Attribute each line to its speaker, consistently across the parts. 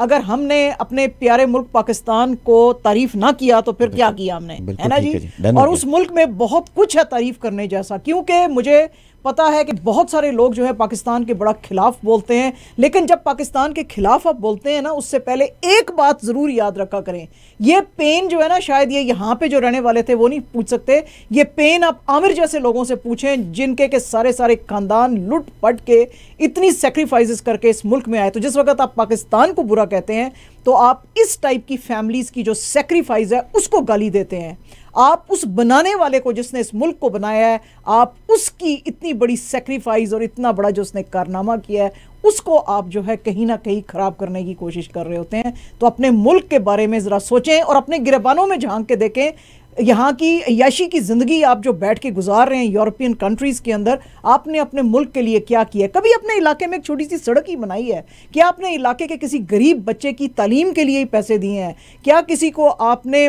Speaker 1: अगर हमने अपने प्यारे मुल्क पाकिस्तान को तारीफ ना किया तो फिर क्या किया हमने है ना जी और उस मुल्क में बहुत कुछ है तारीफ करने जैसा क्योंकि मुझे पता है कि बहुत सारे लोग जो है पाकिस्तान के बड़ा खिलाफ बोलते हैं लेकिन जब पाकिस्तान के खिलाफ आप बोलते हैं ना उससे पहले एक बात ज़रूर याद रखा करें ये पेन जो है ना शायद ये यहाँ पे जो रहने वाले थे वो नहीं पूछ सकते ये पेन आप आमिर जैसे लोगों से पूछें जिनके के सारे सारे खानदान लुट पट के इतनी सेक्रीफाइस करके इस मुल्क में आए तो जिस वक्त आप पाकिस्तान को बुरा कहते हैं तो आप इस टाइप की फैमिलीज़ की जो सेक्रीफाइस है उसको गाली देते हैं आप उस बनाने वाले को जिसने इस मुल्क को बनाया है आप उसकी इतनी बड़ी सेक्रीफाइस और इतना बड़ा जो उसने कारनामा किया है उसको आप जो है कहीं ना कहीं ख़राब करने की कोशिश कर रहे होते हैं तो अपने मुल्क के बारे में ज़रा सोचें और अपने गिरबानों में झांक के देखें यहाँ की याशी की ज़िंदगी आप जो बैठ के गुजार रहे हैं यूरोपियन कंट्रीज़ के अंदर आपने अपने मुल्क के लिए क्या किया कभी अपने इलाके में एक छोटी सी सड़क ही बनाई है क्या आपने इलाके के किसी गरीब बच्चे की तालीम के लिए ही पैसे दिए हैं क्या किसी को आपने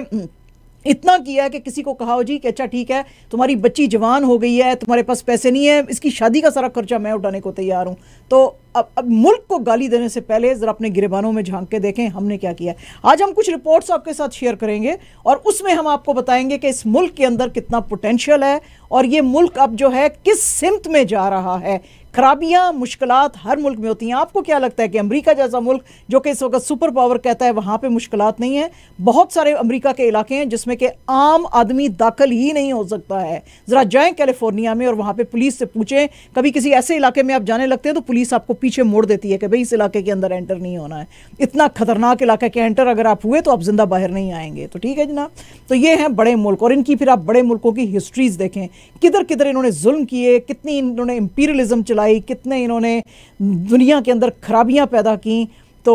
Speaker 1: इतना किया कि किसी को कहा हो जी कि अच्छा ठीक है तुम्हारी बच्ची जवान हो गई है तुम्हारे पास पैसे नहीं है इसकी शादी का सारा खर्चा मैं उठाने को तैयार हूँ तो अब अब मुल्क को गाली देने से पहले ज़रा अपने गिरबानों में झांक के देखें हमने क्या किया आज हम कुछ रिपोर्ट्स आपके साथ शेयर करेंगे और उसमें हम आपको बताएंगे कि इस मुल्क के अंदर कितना पोटेंशियल है और ये मुल्क अब जो है किस सिमत में जा रहा है खराबियां मुश्किल हर मुल्क में होती हैं आपको क्या लगता है कि अमेरिका जैसा मुल्क जो कि इस वक्त सुपर पावर कहता है वहाँ पर मुश्किल नहीं है बहुत सारे अमेरिका के इलाके हैं जिसमें कि आम आदमी दाखिल ही नहीं हो सकता है ज़रा जाएँ कैलिफोर्निया में और वहाँ पर पुलिस से पूछें कभी किसी ऐसे इलाके में आप जाने लगते हैं तो पुलिस आपको पीछे मोड़ देती है कि भाई इस इलाके के अंदर एंटर नहीं होना है इतना खतरनाक इलाका के एंटर अगर आप हुए तो आप ज़िंदा बाहर नहीं आएंगे तो ठीक है जनाब तो ये हैं बड़े मुल्क और इनकी फिर आप बड़े मुल्कों की हिस्ट्रीज़ देखें किधर किधर इन्होंने जुल्म किए कितनी इन्होंने इम्पीरियलिज्म चला लड़ाई कितने इन्होंने दुनिया के अंदर खराबियाँ पैदा की तो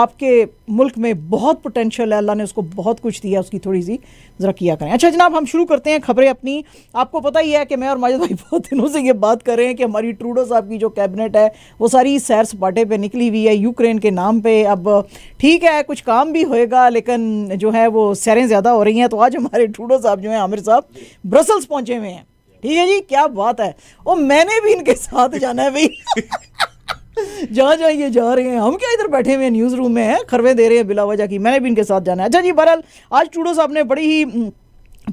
Speaker 1: आपके मुल्क में बहुत पोटेंशियल है अल्लाह ने उसको बहुत कुछ दिया उसकी थोड़ी सी ज़रा किया करें अच्छा जनाब हम शुरू करते हैं खबरें अपनी आपको पता ही है कि मैं और माजिद भाई बहुत दिनों से ये बात कर रहे हैं कि हमारी ट्रूडो साहब की जो कैबिनेट है वो सारी सैर सपाटे पे निकली हुई है यूक्रेन के नाम पे अब ठीक है कुछ काम भी होएगा लेकिन जो है वो सैरें ज़्यादा हो रही हैं तो आज हमारे ट्रूडो साहब जो हैं आमिर साहब ब्रसल्स पहुँचे हुए हैं ठीक है जी क्या बात है और मैंने भी इनके साथ जाना है भाई जहाँ जहाँ ये जा रहे हैं हम क्या इधर बैठे हुए न्यूज़ रूम में हैं खरवे दे रहे हैं वजह की मैंने भी इनके साथ जाना है अच्छा जी बहरहाल आज टूडो साहब ने बड़ी ही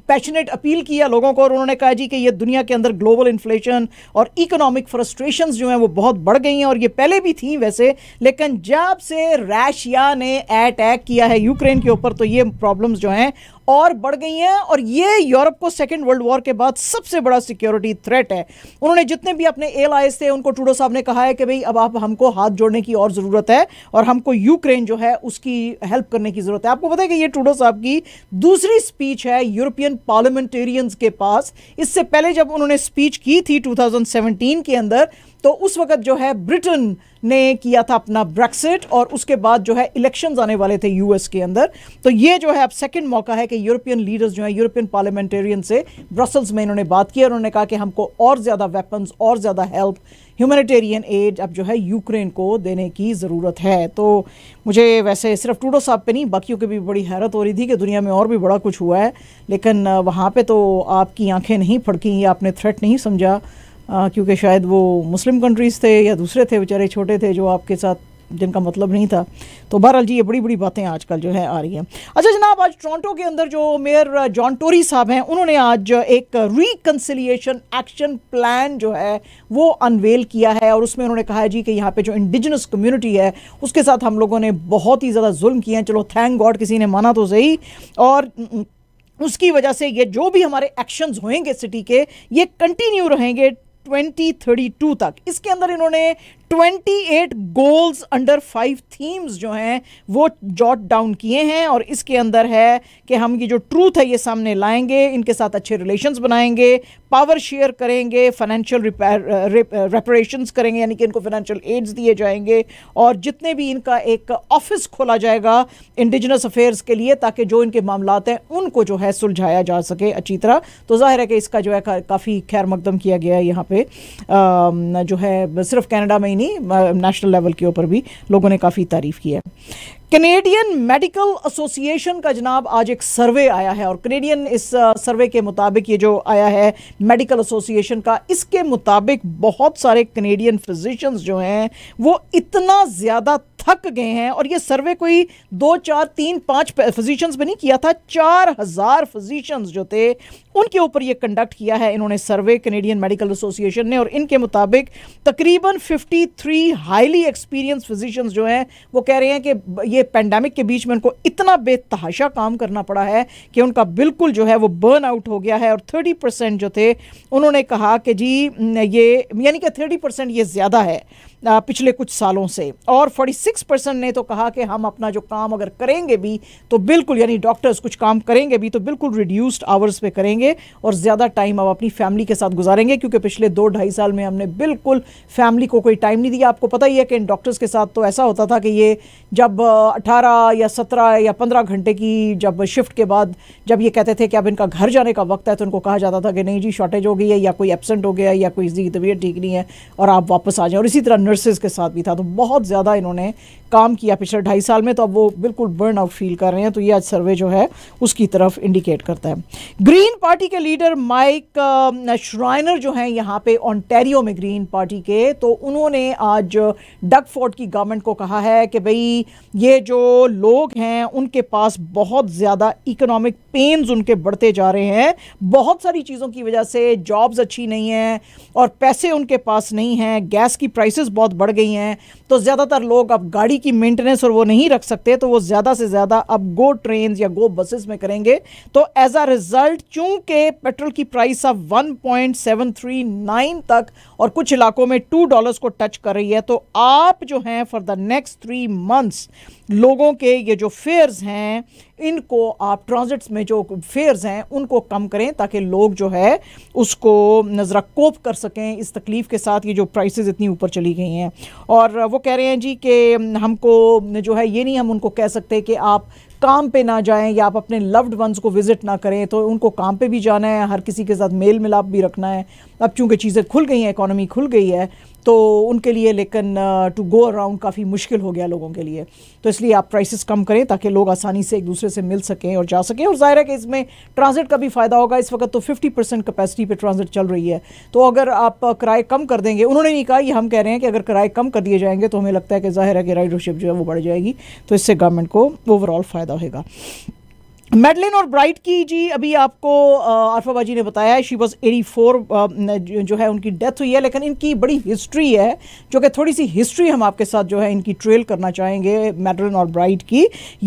Speaker 1: पैशनेट अपील किया लोगों को और उन्होंने कहा जी कि ये दुनिया के अंदर ग्लोबल इन्फ्लेशन और इकोनॉमिक फ्रस्ट्रेशंस जो हैं वो बहुत बढ़ गई हैं और ये पहले भी थी वैसे लेकिन जब से रशिया ने अटैक किया है यूक्रेन के ऊपर तो ये प्रॉब्लम्स जो हैं और बढ़ गई हैं और ये यूरोप को सेकेंड वर्ल्ड वॉर के बाद सबसे बड़ा सिक्योरिटी थ्रेट है उन्होंने जितने भी अपने एल आए थे उनको टूडो साहब ने कहा है कि भाई अब आप हमको हाथ जोड़ने की और ज़रूरत है और हमको यूक्रेन जो है उसकी हेल्प करने की ज़रूरत है आपको पता है कि ये टूडो साहब की दूसरी स्पीच है यूरोपियन पार्लियामेंटेरियंस के पास इससे पहले जब उन्होंने स्पीच की थी टू के अंदर तो उस वक्त जो है ब्रिटेन ने किया था अपना ब्रेक्सिट और उसके बाद जो है इलेक्शंस आने वाले थे यूएस के अंदर तो ये जो है अब सेकंड मौका है कि यूरोपियन लीडर्स जो है यूरोपियन पार्लियामेंटेरियन से ब्रसल्स में इन्होंने बात की और उन्होंने कहा कि हमको और ज़्यादा वेपन्स और ज़्यादा हेल्प ह्यूमैनिटेरियन एड अब जो है यूक्रेन को देने की ज़रूरत है तो मुझे वैसे सिर्फ टूडो साहब पे नहीं बाकियों की भी बड़ी हैरत हो रही थी कि दुनिया में और भी बड़ा कुछ हुआ है लेकिन वहाँ पे तो आपकी आंखें नहीं फड़की आपने थ्रेट नहीं समझा क्योंकि शायद वो मुस्लिम कंट्रीज़ थे या दूसरे थे बेचारे छोटे थे जो आपके साथ जिनका मतलब नहीं था तो बहरहाल जी ये बड़ी बड़ी बातें आजकल जो है आ रही हैं अच्छा जनाब आज टोरंटो के अंदर जो मेयर जॉन टोरी साहब हैं उन्होंने आज एक रिकन्सिलियेशन एक्शन प्लान जो है वो अनवेल किया है और उसमें उन्होंने कहा है जी कि यहाँ पे जो इंडिजनस कम्युनिटी है उसके साथ हम लोगों ने बहुत ही ज़्यादा जुल्म किए हैं चलो थैंक गॉड किसी ने माना तो सही और उसकी वजह से ये जो भी हमारे एक्शंस होंगे सिटी के ये कंटिन्यू रहेंगे 2032 तक इसके अंदर इन्होंने 28 गोल्स अंडर फाइव थीम्स जो हैं वो जॉट डाउन किए हैं और इसके अंदर है कि हम ये जो ट्रूथ है ये सामने लाएंगे इनके साथ अच्छे रिलेशंस बनाएंगे पावर शेयर करेंगे फाइनेंशियल रिपेरेशन uh, uh, करेंगे यानी कि इनको फाइनेंशियल एड्स दिए जाएंगे और जितने भी इनका एक ऑफिस खोला जाएगा इंडिजनस अफेयर्स के लिए ताकि जो इनके मामला हैं उनको जो है सुलझाया जा सके अच्छी तरह तो जाहिर है कि इसका जो है काफ़ी खैर मकदम किया गया है यहाँ पे आ, जो है सिर्फ कैनेडा में नहीं नेशनल लेवल के ऊपर भी लोगों ने काफ़ी तारीफ़ की है कनेडियन मेडिकल एसोसिएशन का जनाब आज एक सर्वे आया है और कनेडियन इस सर्वे के मुताबिक ये जो आया है मेडिकल एसोसिएशन का इसके मुताबिक बहुत सारे कनेडियन फिजिशियंस जो हैं वो इतना ज़्यादा थक गए हैं और ये सर्वे कोई दो चार तीन पाँच फिजिशियंस में नहीं किया था चार हज़ार फिजिशियंस जो थे उनके ऊपर ये कंडक्ट किया है इन्होंने सर्वे कनेडियन मेडिकल एसोसिएशन ने और इनके मुताबिक तकरीबन 53 हाईली एक्सपीरियंस फिजिशियंस जो हैं वो कह रहे हैं कि ये ये पेंडेमिक के बीच में उनको इतना बेतहाशा काम करना पड़ा है कि उनका बिल्कुल जो है वो बर्न आउट हो गया है और थर्टी परसेंट जो थे उन्होंने कहा कि जी ये यानी कि थर्टी परसेंट ये ज़्यादा है पिछले कुछ सालों से और 46 परसेंट ने तो कहा कि हम अपना जो काम अगर करेंगे भी तो बिल्कुल यानी डॉक्टर्स कुछ काम करेंगे भी तो बिल्कुल रिड्यूस्ड आवर्स पे करेंगे और ज़्यादा टाइम अब अपनी फैमिली के साथ गुजारेंगे क्योंकि पिछले दो ढाई साल में हमने बिल्कुल फैमिली को कोई टाइम नहीं दिया आपको पता ही है कि इन डॉक्टर्स के साथ तो ऐसा होता था कि ये जब अठारह या सत्रह या पंद्रह घंटे की जब शिफ्ट के बाद जब ये कहते थे कि अब इनका घर जाने का वक्त है तो उनको कहा जाता था कि नहीं जी शॉर्टेज हो गई है या कोई एबसेंट हो गया या कोई इसकी तबीयत ठीक नहीं है और आप वापस आ जाएँ और इसी तरह नर्सेज के साथ भी था तो बहुत ज़्यादा इन्होंने काम किया पिछले ढाई साल में तो अब वो बिल्कुल बर्न आउट फील कर रहे हैं तो ये आज सर्वे जो है उसकी तरफ इंडिकेट करता है ग्रीन पार्टी के लीडर माइक श्राइनर जो हैं यहाँ पे ऑनटेरियो में ग्रीन पार्टी के तो उन्होंने आज फोर्ट की गवर्नमेंट को कहा है कि भाई ये जो लोग हैं उनके पास बहुत ज़्यादा इकोनॉमिक पेन्स उनके बढ़ते जा रहे हैं बहुत सारी चीज़ों की वजह से जॉब्स अच्छी नहीं हैं और पैसे उनके पास नहीं हैं गैस की प्राइसेस बहुत बढ़ गई हैं तो ज़्यादातर लोग अब गाड़ी की मेंटेनेंस और वो नहीं रख सकते तो वो ज़्यादा से ज़्यादा अब गो ट्रेन या गो बसेस में करेंगे तो एज अ रिज़ल्ट चूँकि पेट्रोल की प्राइस अब वन तक और कुछ इलाकों में टू डॉलर्स को टच कर रही है तो आप जो हैं for the next three months लोगों के ये जो फेयर्स हैं इनको आप ट्रांजिट्स में जो फेयर्स हैं उनको कम करें ताकि लोग जो है उसको नजर कोप कर सकें इस तकलीफ़ के साथ ये जो प्राइसेस इतनी ऊपर चली गई हैं और वो कह रहे हैं जी कि हमको जो है ये नहीं हम उनको कह सकते कि आप काम पे ना जाएं या आप अपने लव्ड वंस को विज़िट ना करें तो उनको काम पे भी जाना है हर किसी के साथ मेल मिलाप भी रखना है अब चूंकि चीज़ें खुल गई हैं इकॉनमी खुल गई है तो उनके लिए लेकिन टू गो अराउंड काफ़ी मुश्किल हो गया लोगों के लिए तो इसलिए आप प्राइसेस कम करें ताकि लोग आसानी से एक दूसरे से मिल सकें और जा सकें और ज़ाहिर है कि इसमें ट्रांजिट का भी फ़ायदा होगा इस वक्त तो 50 परसेंट कैपेसिटी पर ट्रांजिट चल रही है तो अगर आप किराए कम कर देंगे उन्होंने नहीं कहा ये हम कह रहे हैं कि अगर किराए कम कर दिए जाएंगे तो हमें लगता है कि ज़ाहिर है कि राइडरशिप जो है वो बढ़ जाएगी तो इससे गवर्नमेंट को ओवरऑल फ़ायदा होगा मेडलिन और ब्राइट की जी अभी आपको आरफाबाजी ने बताया है शी वॉज एटी फोर जो है उनकी डेथ हुई है लेकिन इनकी बड़ी हिस्ट्री है जो कि थोड़ी सी हिस्ट्री हम आपके साथ जो है इनकी ट्रेल करना चाहेंगे मेडलिन और ब्राइट की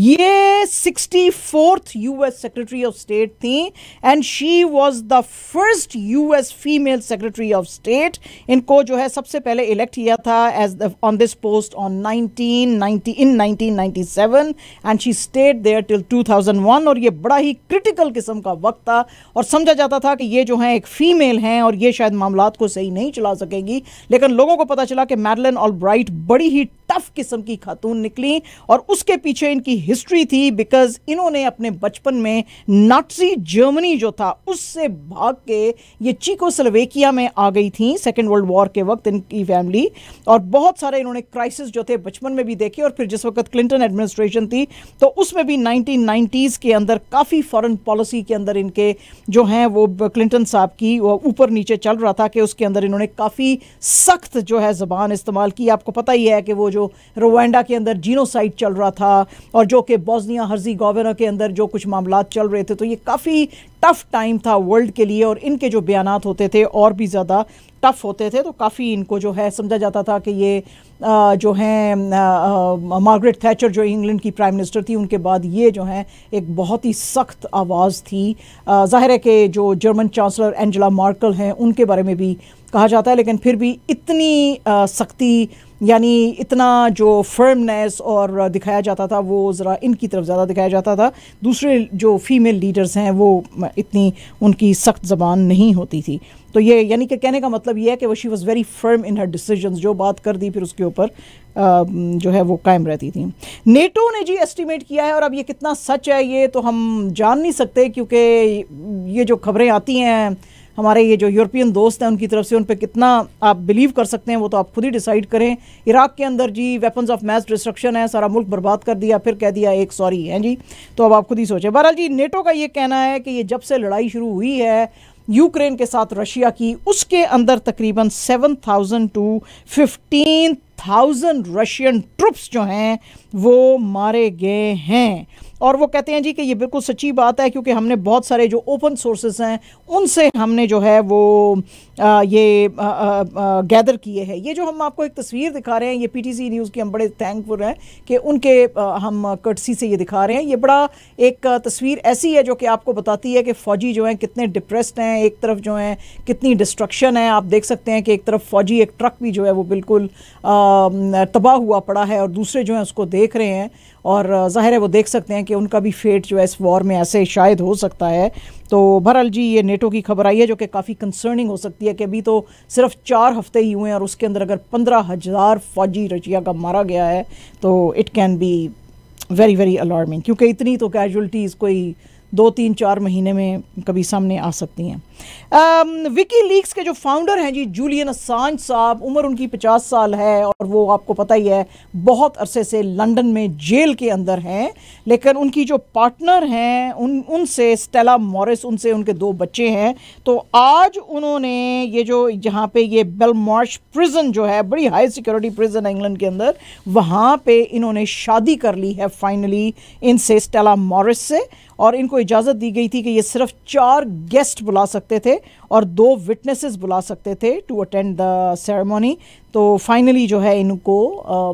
Speaker 1: ये sixty fourth U S secretary of state थी and she was the first U S female secretary of state इनको जो है सबसे पहले इलेक्ट किया था as on this post on nineteen ninety in nineteen ninety seven and she stayed there till two thousand one और ये बड़ा ही क्रिटिकल किस्म का वक्त था और समझा जाता था कि ये जो है एक फ़ीमेल हैं और ये शायद मामला को सही नहीं चला सकेंगी लेकिन लोगों को पता चला कि मैडलिन ऑल ब्राइट बड़ी ही टफ किस्म की खातून निकली और उसके पीछे इनकी हिस्ट्री थी बिकॉज इन्होंने अपने बचपन में नाटसी जर्मनी जो था उससे भाग के ये चीको सलवेकिया में आ गई थी सेकेंड वर्ल्ड वॉर के वक्त इनकी फैमिली और बहुत सारे इन्होंने क्राइसिस जो थे बचपन में भी देखे और फिर जिस वक्त क्लिंटन एडमिनिस्ट्रेशन थी तो उसमें भी नाइनटीन के अंदर काफ़ी फॉरन पॉलिसी के अंदर इनके जो हैं वो क्लिंटन साहब की वो ऊपर नीचे चल रहा था कि उसके अंदर इन्होंने काफ़ी सख्त जो है ज़बान इस्तेमाल की आपको पता ही है कि वो जो जो रोवेंडा के अंदर जीनोसाइड चल रहा था और जो कि बोस्निया हर्जी गोवेना के अंदर जो कुछ मामला चल रहे थे तो ये काफ़ी टफ़ टाइम था वर्ल्ड के लिए और इनके जो बयान होते थे और भी ज़्यादा टफ़ होते थे तो काफ़ी इनको जो है समझा जाता था कि ये जो हैं मार्गरेट थैचर जो इंग्लैंड की प्राइम मिनिस्टर थी उनके बाद ये जो हैं एक बहुत ही सख्त आवाज़ थी ज़ाहिर है कि जो जर्मन चांसलर एंजला मार्कल हैं उनके बारे में भी कहा जाता है लेकिन फिर भी इतनी सख्ती यानी इतना जो फर्मनेस और दिखाया जाता था वो ज़रा इनकी तरफ ज़्यादा दिखाया जाता था दूसरे जो फीमेल लीडर्स हैं वो इतनी उनकी सख्त ज़बान नहीं होती थी तो ये यानी कि कहने का मतलब ये है कि वो she was very firm in her decision जो बात कर दी फिर उसके ऊपर जो है वो कायम रहती थी नेटो ने जी एस्टिमेट किया है और अब ये कितना सच है ये तो हम जान नहीं सकते क्योंकि ये जो खबरें आती हैं हमारे ये जो यूरोपियन दोस्त हैं उनकी तरफ से उन पर कितना आप बिलीव कर सकते हैं वो तो आप खुद ही डिसाइड करें इराक के अंदर जी वेपन्स ऑफ मैस डिस्ट्रक्शन है सारा मुल्क बर्बाद कर दिया फिर कह दिया एक सॉरी है जी तो अब आप खुद ही सोचें बहरहाल जी नेटो का ये कहना है कि ये जब से लड़ाई शुरू हुई है यूक्रेन के साथ रशिया की उसके अंदर तकरीबन 7,000 टू 15,000 रशियन ट्रुप्स जो हैं वो मारे गए हैं और वो कहते हैं जी कि ये बिल्कुल सच्ची बात है क्योंकि हमने बहुत सारे जो ओपन सोर्सेज हैं उनसे हमने जो है वो ये गैदर किए हैं ये जो हम आपको एक तस्वीर दिखा रहे हैं ये पीटीसी न्यूज़ के हम बड़े थैंकफुल हैं कि उनके हम कटसी से ये दिखा रहे हैं ये बड़ा एक तस्वीर ऐसी है जो कि आपको बताती है कि फ़ौजी जो हैं कितने डिप्रेस्ड हैं एक तरफ जो हैं कितनी डिस्ट्रक्शन है आप देख सकते हैं कि एक तरफ फ़ौजी एक ट्रक भी जो है वो बिल्कुल तबाह हुआ पड़ा है और दूसरे जो हैं उसको देख रहे हैं और ज़ाहिर है वो देख सकते हैं कि उनका भी फेट जो है इस वॉर में ऐसे शायद हो सकता है तो बहरहाल जी ये नेटो की खबर आई है जो कि काफ़ी कंसर्निंग हो सकती है कि अभी तो सिर्फ चार हफ्ते ही हुए हैं और उसके अंदर अगर पंद्रह हज़ार फौजी रशिया का मारा गया है तो it can be very very alarming क्योंकि इतनी तो कैजुअल्टीज़ कोई दो तीन चार महीने में कभी सामने आ सकती हैं विकी um, लीक्स के जो फाउंडर हैं जी जूलियन असान साहब उम्र उनकी पचास साल है और वो आपको पता ही है बहुत अरसे से लंदन में जेल के अंदर हैं लेकिन उनकी जो पार्टनर हैं उन उनसे स्टेला मॉरिस उनसे उनके दो बच्चे हैं तो आज उन्होंने ये जो जहाँ पे ये बेलमार्श प्रिजन जो है बड़ी हाई सिक्योरिटी प्रिजन है इंग्लैंड के अंदर वहाँ पर इन्होंने शादी कर ली है फाइनली इनसे स्टेला मॉरिस से और इनको इजाज़त दी गई थी कि ये सिर्फ चार गेस्ट बुला सकते सकते थे और दो विटनेसेस बुला सकते थे टू अटेंड द सेरेमनी तो फाइनली जो है इनको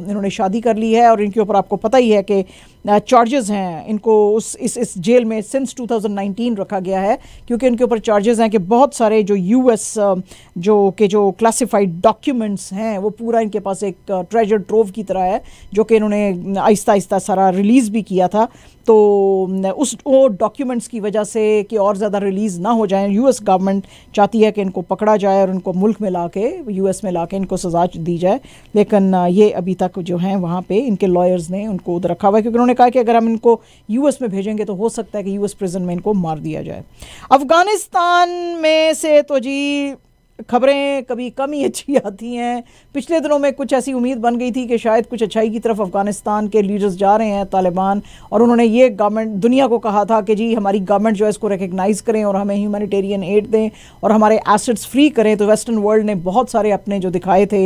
Speaker 1: इन्होंने शादी कर ली है और इनके ऊपर आपको पता ही है कि चार्जेस हैं इनको उस इस इस जेल में सिंस 2019 रखा गया है क्योंकि इनके ऊपर चार्जेस हैं कि बहुत सारे जो यूएस जो के जो क्लासिफाइड डॉक्यूमेंट्स हैं वो पूरा इनके पास एक ट्रेजर ट्रोव की तरह है जो कि इन्होंने आहिस्ता आहिस्ता सारा रिलीज़ भी किया था तो उस वो डॉक्यूमेंट्स की वजह से कि और ज़्यादा रिलीज़ ना हो जाए यूएस गवर्नमेंट चाहती है कि इनको पकड़ा जाए और उनको मुल्क में ला के एस में ला के इनको सजा दी जाए लेकिन ये अभी तक जो हैं वहाँ पे इनके लॉयर्स ने उनको उधर रखा हुआ है क्योंकि उन्होंने कहा कि अगर हम इनको एस में भेजेंगे तो हो सकता है कि एस प्रिजन में इनको मार दिया जाए अफ़गानिस्तान में से तो जी खबरें कभी कम ही अच्छी आती हैं पिछले दिनों में कुछ ऐसी उम्मीद बन गई थी कि शायद कुछ अच्छाई की तरफ अफगानिस्तान के लीडर्स जा रहे हैं तालिबान और उन्होंने ये गवर्नमेंट दुनिया को कहा था कि जी हमारी गवर्नमेंट जो है इसको रिकगनाइज़ करें और हमें ह्यूमैनिटेरियन एड दें और हमारे एसेट्स फ्री करें तो वेस्टर्न वर्ल्ड ने बहुत सारे अपने जो दिखाए थे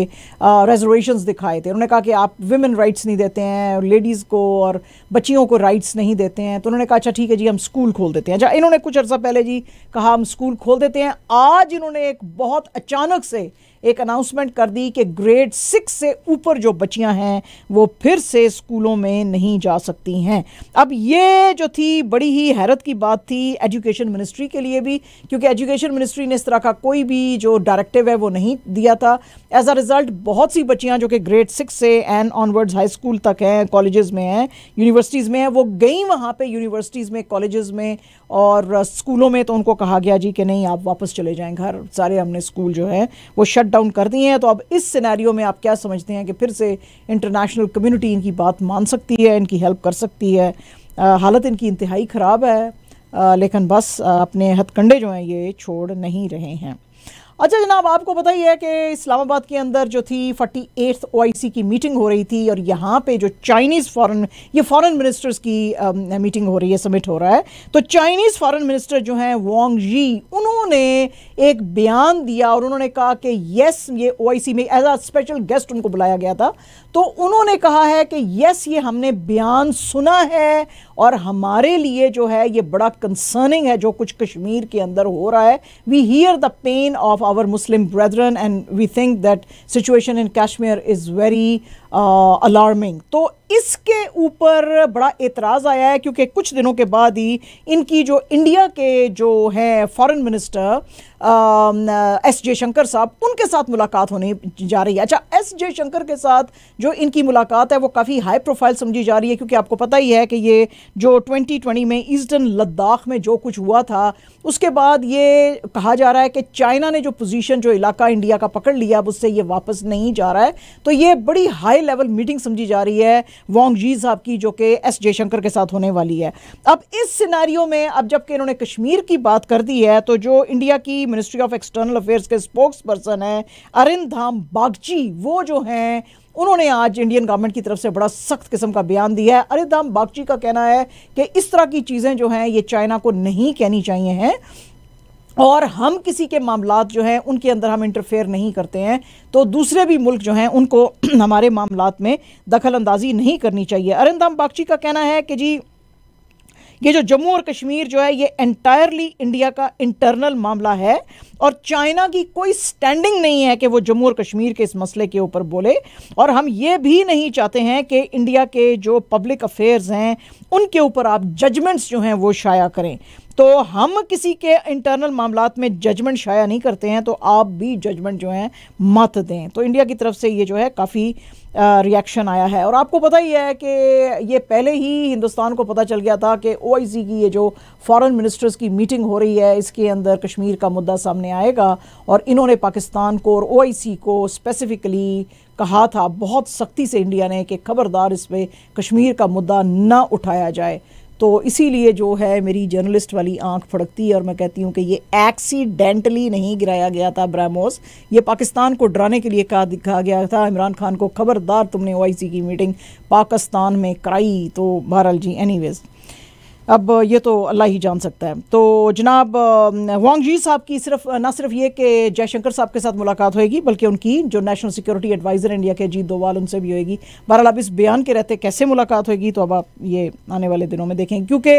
Speaker 1: रेजर्वेशन दिखाए थे उन्होंने कहा कि आप वुमेन राइट्स नहीं देते हैं लेडीज़ को और बच्चियों को राइट्स नहीं देते हैं तो उन्होंने कहा अच्छा ठीक है जी हम स्कूल खोल देते हैं जहाँ अच्छा, इन्होंने कुछ अर्सा पहले जी कहा हम स्कूल खोल देते हैं आज इन्होंने एक बहुत अचानक से एक अनाउंसमेंट कर दी कि ग्रेड सिक्स से ऊपर जो बच्चियां हैं वो फिर से स्कूलों में नहीं जा सकती हैं अब ये जो थी बड़ी ही हैरत की बात थी एजुकेशन मिनिस्ट्री के लिए भी क्योंकि एजुकेशन मिनिस्ट्री ने इस तरह का कोई भी जो डायरेक्टिव है वो नहीं दिया था एज अ रिज़ल्ट बहुत सी बच्चियाँ जो कि ग्रेड सिक्स से एंड ऑनवर्ड्स हाई स्कूल तक हैं कॉलेजेस में हैं यूनिवर्सिटीज़ में हैं वो गई वहाँ पर यूनिवर्सिटीज़ में कॉलेजेस में और स्कूलों uh, में तो उनको कहा गया जी कि नहीं आप वापस चले जाएँ घर सारे हमने स्कूल जो है वो शट डाउन कर दी हैं तो अब इस सिनेरियो में आप क्या समझते हैं कि फिर से इंटरनेशनल कम्युनिटी इनकी बात मान सकती है इनकी हेल्प कर सकती है आ, हालत इनकी इंतहाई ख़राब है आ, लेकिन बस अपने हथकंडे जो हैं ये छोड़ नहीं रहे हैं अच्छा जनाब आपको पता ही है कि इस्लामाबाद के अंदर जो थी फोर्टी एट्थ ओ की मीटिंग हो रही थी और यहाँ पे जो चाइनीज़ फॉरेन ये फॉरेन मिनिस्टर्स की आ, मीटिंग हो रही है समिट हो रहा है तो चाइनीज़ फॉरेन मिनिस्टर जो हैं वांग जी उन्होंने एक बयान दिया और उन्होंने कहा कि यस ये ओ में एज आ स्पेशल गेस्ट उनको बुलाया गया था तो उन्होंने कहा है कि यस ये हमने बयान सुना है और हमारे लिए जो है ये बड़ा कंसर्निंग है जो कुछ कश्मीर के अंदर हो रहा है we hear the pain of our Muslim brethren and we think that situation in Kashmir is very alarming तो इसके ऊपर बड़ा एतराज़ आया है क्योंकि कुछ दिनों के बाद ही इनकी जो इंडिया के जो हैं फॉरेन मिनिस्टर एस जयशंकर साहब उनके साथ मुलाकात होने जा रही है अच्छा एस जयशंकर के साथ जो इनकी मुलाकात है वो काफ़ी हाई प्रोफाइल समझी जा रही है क्योंकि आपको पता ही है कि ये जो 2020 में ईस्टर्न लद्दाख में जो कुछ हुआ था उसके बाद ये कहा जा रहा है कि चाइना ने जो पोजीशन जो इलाका इंडिया का पकड़ लिया अब उससे ये वापस नहीं जा रहा है तो ये बड़ी हाई हाई लेवल मीटिंग समझी जा रही है वोंग जी साहब की जो कि एस जयशंकर के साथ होने वाली है अब इस सिनारियों में अब जबकि इन्होंने कश्मीर की बात कर दी है तो जो इंडिया की मिनिस्ट्री ऑफ एक्सटर्नल अफेयर्स के स्पोक्स पर्सन हैं अरिंद धाम बागची वो जो हैं उन्होंने आज इंडियन गवर्नमेंट की तरफ से बड़ा सख्त किस्म का बयान दिया है अरिंद धाम बागची का कहना है कि इस तरह की चीज़ें जो हैं ये चाइना को नहीं कहनी चाहिए हैं और हम किसी के मामला जो हैं उनके अंदर हम इंटरफेयर नहीं करते हैं तो दूसरे भी मुल्क जो हैं उनको हमारे मामला में दखल अंदाजी नहीं करनी चाहिए अरिंदम बागची का कहना है कि जी ये जो जम्मू और कश्मीर जो है ये एंटायरली इंडिया का इंटरनल मामला है और चाइना की कोई स्टैंडिंग नहीं है कि वो जम्मू और कश्मीर के इस मसले के ऊपर बोले और हम ये भी नहीं चाहते हैं कि इंडिया के जो पब्लिक अफेयर्स हैं उनके ऊपर आप जजमेंट्स जो हैं वो शाया करें तो हम किसी के इंटरनल मामला में जजमेंट शाया नहीं करते हैं तो आप भी जजमेंट जो है मत दें तो इंडिया की तरफ से ये जो है काफ़ी रिएक्शन आया है और आपको पता ही है कि ये पहले ही हिंदुस्तान को पता चल गया था कि ओ की ये जो फॉरेन मिनिस्टर्स की मीटिंग हो रही है इसके अंदर कश्मीर का मुद्दा सामने आएगा और इन्होंने पाकिस्तान को और ओ को स्पेसिफिकली कहा था बहुत सख्ती से इंडिया ने कि खबरदार इस पर कश्मीर का मुद्दा ना उठाया जाए तो इसीलिए जो है मेरी जर्नलिस्ट वाली आंख फड़कती है और मैं कहती हूँ कि ये एक्सीडेंटली नहीं गिराया गया था ब्रामोस ये पाकिस्तान को डराने के लिए कहा दिखा गया था इमरान खान को खबरदार तुमने ओ की मीटिंग पाकिस्तान में कराई तो बहरहाल जी वेज अब ये तो अल्लाह ही जान सकता है तो जनाब वांग जी साहब की सिर्फ ना सिर्फ ये कि जयशंकर साहब के साथ मुलाकात होगी बल्कि उनकी जो नेशनल सिक्योरिटी एडवाइज़र इंडिया के अजीत दोवाल उनसे भी होगी बहरहाल अब इस बयान के रहते कैसे मुलाकात होगी तो अब आप ये आने वाले दिनों में देखेंगे क्योंकि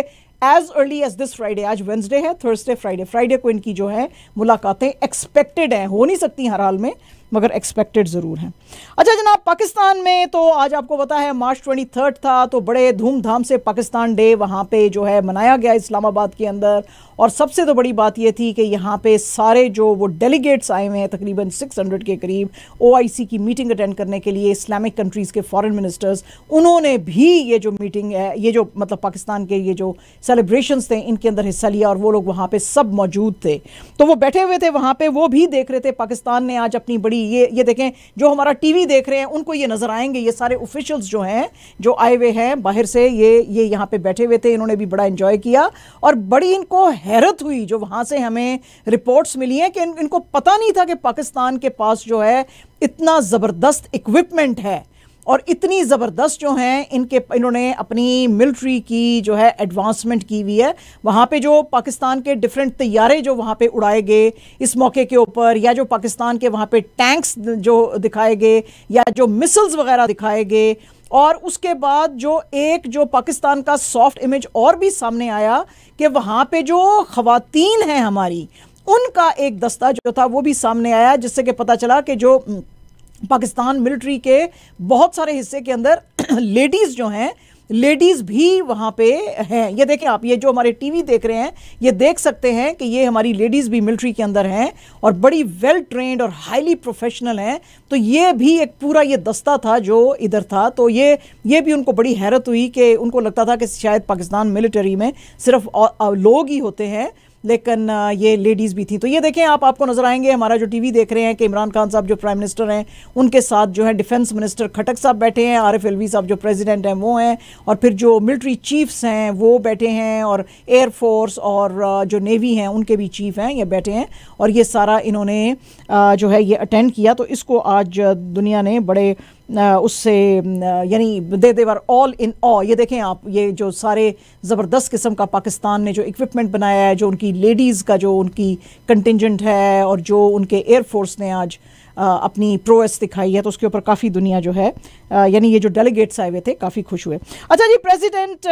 Speaker 1: as early as this Friday आज वेंसडे है थर्सडे फ्राइडे फ्राइडे को इनकी जो है मुलाकातें एक्सपेक्टेड हैं हो नहीं सकती हर हाल में मगर एक्सपेक्टेड ज़रूर हैं अच्छा जनाब पाकिस्तान में तो आज आपको पता है मार्च ट्वेंटी थर्ड था तो बड़े धूमधाम से पाकिस्तान डे वहाँ पे जो है मनाया गया इस्लामाबाद के अंदर और सबसे तो बड़ी बात यह थी कि यहाँ पे सारे जो वो डेलीगेट्स आए हुए हैं तकरीबन 600 के करीब ओआईसी की मीटिंग अटेंड करने के लिए इस्लामिक कंट्रीज़ के फॉरेन मिनिस्टर्स उन्होंने भी ये जो मीटिंग है ये जो मतलब पाकिस्तान के ये जो सेलिब्रेशंस थे इनके अंदर हिस्सा लिया और वो लोग वहाँ पर सब मौजूद थे तो वो बैठे हुए थे वहाँ पर वो भी देख रहे थे पाकिस्तान ने आज अपनी बड़ी ये ये देखें जो हमारा टीवी देख रहे हैं उनको ये नज़र आएंगे ये सारे ऑफिशियल्स जो हैं जो आए हुए हैं बाहर से ये ये यहाँ पे बैठे हुए थे इन्होंने भी बड़ा इन्जॉय किया और बड़ी इनको हैरत हुई जो वहाँ से हमें रिपोर्ट्स मिली हैं कि इन, इनको पता नहीं था कि पाकिस्तान के पास जो है इतना ज़बरदस्त इक्विपमेंट है और इतनी ज़बरदस्त जो हैं इनके इन्होंने अपनी मिलिट्री की जो है एडवांसमेंट की हुई है वहाँ पे जो पाकिस्तान के डिफरेंट तैयारे जो वहाँ पे उड़ाए गए इस मौके के ऊपर या जो पाकिस्तान के वहाँ पे टैंक्स जो दिखाए गए या जो मिसल्स वगैरह दिखाए गए और उसके बाद जो एक जो पाकिस्तान का सॉफ्ट इमेज और भी सामने आया कि वहाँ पर जो ख़वातीन हैं हमारी उनका एक दस्ता जो था वो भी सामने आया जिससे कि पता चला कि जो पाकिस्तान मिलिट्री के बहुत सारे हिस्से के अंदर लेडीज़ जो हैं लेडीज़ भी वहाँ पे हैं ये देखें आप ये जो हमारे टीवी देख रहे हैं ये देख सकते हैं कि ये हमारी लेडीज़ भी मिलिट्री के अंदर हैं और बड़ी वेल ट्रेंड और हाईली प्रोफेशनल हैं तो ये भी एक पूरा ये दस्ता था जो इधर था तो ये ये भी उनको बड़ी हैरत हुई कि उनको लगता था कि शायद पाकिस्तान मिलिट्री में सिर्फ लोग ही होते हैं लेकिन ये लेडीज़ भी थी तो ये देखें आप आपको नज़र आएंगे हमारा जो टीवी देख रहे हैं कि इमरान खान साहब जो प्राइम मिनिस्टर हैं उनके साथ जो है डिफेंस मिनिस्टर खटक साहब बैठे हैं एल एलवी साहब जो प्रेसिडेंट हैं वो हैं और फिर जो मिलिट्री चीफ्स हैं वो बैठे हैं और एयरफोर्स और जो नेवी हैं उनके भी चीफ हैं ये बैठे हैं और ये सारा इन्होंने जो है ये अटेंड किया तो इसको आज दुनिया ने बड़े उससे यानी दे देवर ऑल इन ऑ ये देखें आप ये जो सारे ज़बरदस्त किस्म का पाकिस्तान ने जो इक्विपमेंट बनाया है जो उनकी लेडीज़ का जो उनकी कंटिजेंट है और जो उनके एयरफोर्स ने आज अपनी प्रोएस दिखाई है तो उसके ऊपर काफ़ी दुनिया जो है यानी ये जो डेलीगेट्स आए हुए थे काफ़ी खुश हुए अच्छा जी प्रेसिडेंट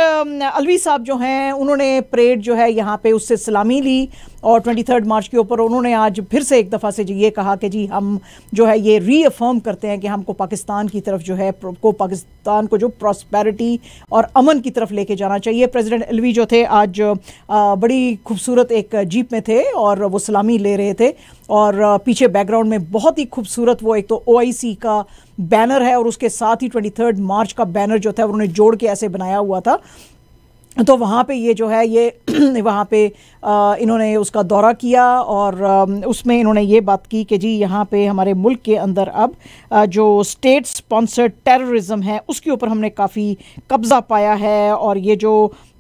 Speaker 1: अलवी साहब जो हैं उन्होंने परेड जो है यहाँ पे उससे सलामी ली और 23 मार्च के ऊपर उन्होंने आज फिर से एक दफ़ा से ये कहा कि जी हम जो है ये रीअफर्म करते हैं कि हमको पाकिस्तान की तरफ जो है को पाकिस्तान को जो प्रॉस्पेरिटी और अमन की तरफ लेके जाना चाहिए प्रेसिडेंट एलवी जो थे आज बड़ी खूबसूरत एक जीप में थे और वो सलामी ले रहे थे और पीछे बैकग्राउंड में बहुत ही खूबसूरत वो एक तो ओ का बैनर है और उसके साथ ही ट्वेंटी मार्च का बैनर जो था उन्होंने जोड़ के ऐसे बनाया हुआ था तो वहाँ पे ये जो है ये वहाँ पे इन्होंने उसका दौरा किया और उसमें इन्होंने ये बात की कि जी यहाँ पे हमारे मुल्क के अंदर अब जो स्टेट स्पॉन्सर्ड टेररिज्म है उसके ऊपर हमने काफ़ी कब्ज़ा पाया है और ये जो